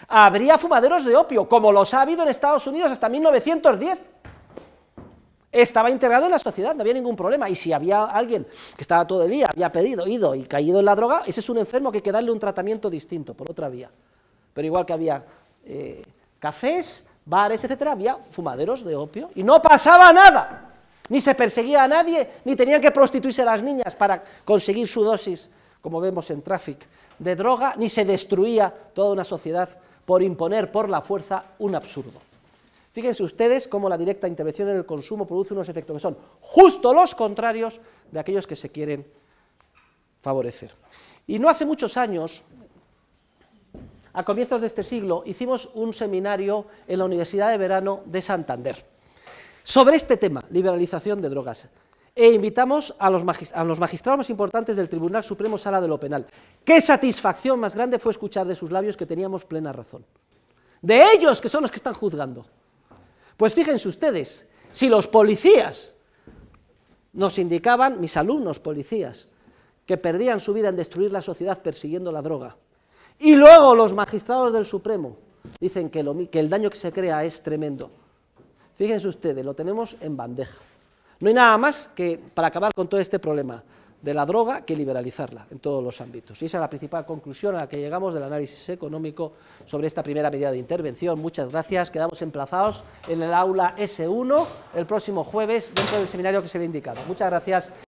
Habría fumaderos de opio, como los ha habido en Estados Unidos hasta 1910 estaba integrado en la sociedad, no había ningún problema. Y si había alguien que estaba todo el día, había pedido, ido y caído en la droga, ese es un enfermo que hay que darle un tratamiento distinto, por otra vía. Pero igual que había eh, cafés, bares, etcétera, había fumaderos de opio y no pasaba nada. Ni se perseguía a nadie, ni tenían que prostituirse a las niñas para conseguir su dosis, como vemos en tráfico de droga, ni se destruía toda una sociedad por imponer por la fuerza un absurdo. Fíjense ustedes cómo la directa intervención en el consumo produce unos efectos que son justo los contrarios de aquellos que se quieren favorecer. Y no hace muchos años, a comienzos de este siglo, hicimos un seminario en la Universidad de Verano de Santander sobre este tema, liberalización de drogas e invitamos a los, magistrados más importantes del Tribunal Supremo Sala de lo Penal. Qué satisfacción más grande fue escuchar de sus labios que teníamos plena razón. De ellos, que son los que están juzgando. Pues fíjense ustedes, si los policías nos indicaban, mis alumnos policías, que perdían su vida en destruir la sociedad persiguiendo la droga, y luego los magistrados del Supremo dicen que, el daño que se crea es tremendo. Fíjense ustedes, lo tenemos en bandeja. No hay nada más que para acabar con todo este problema de la droga que liberalizarla en todos los ámbitos. Y esa es la principal conclusión a la que llegamos del análisis económico sobre esta primera medida de intervención. Muchas gracias. Quedamos emplazados en el aula S1 el próximo jueves dentro del seminario que se le ha indicado. Muchas gracias.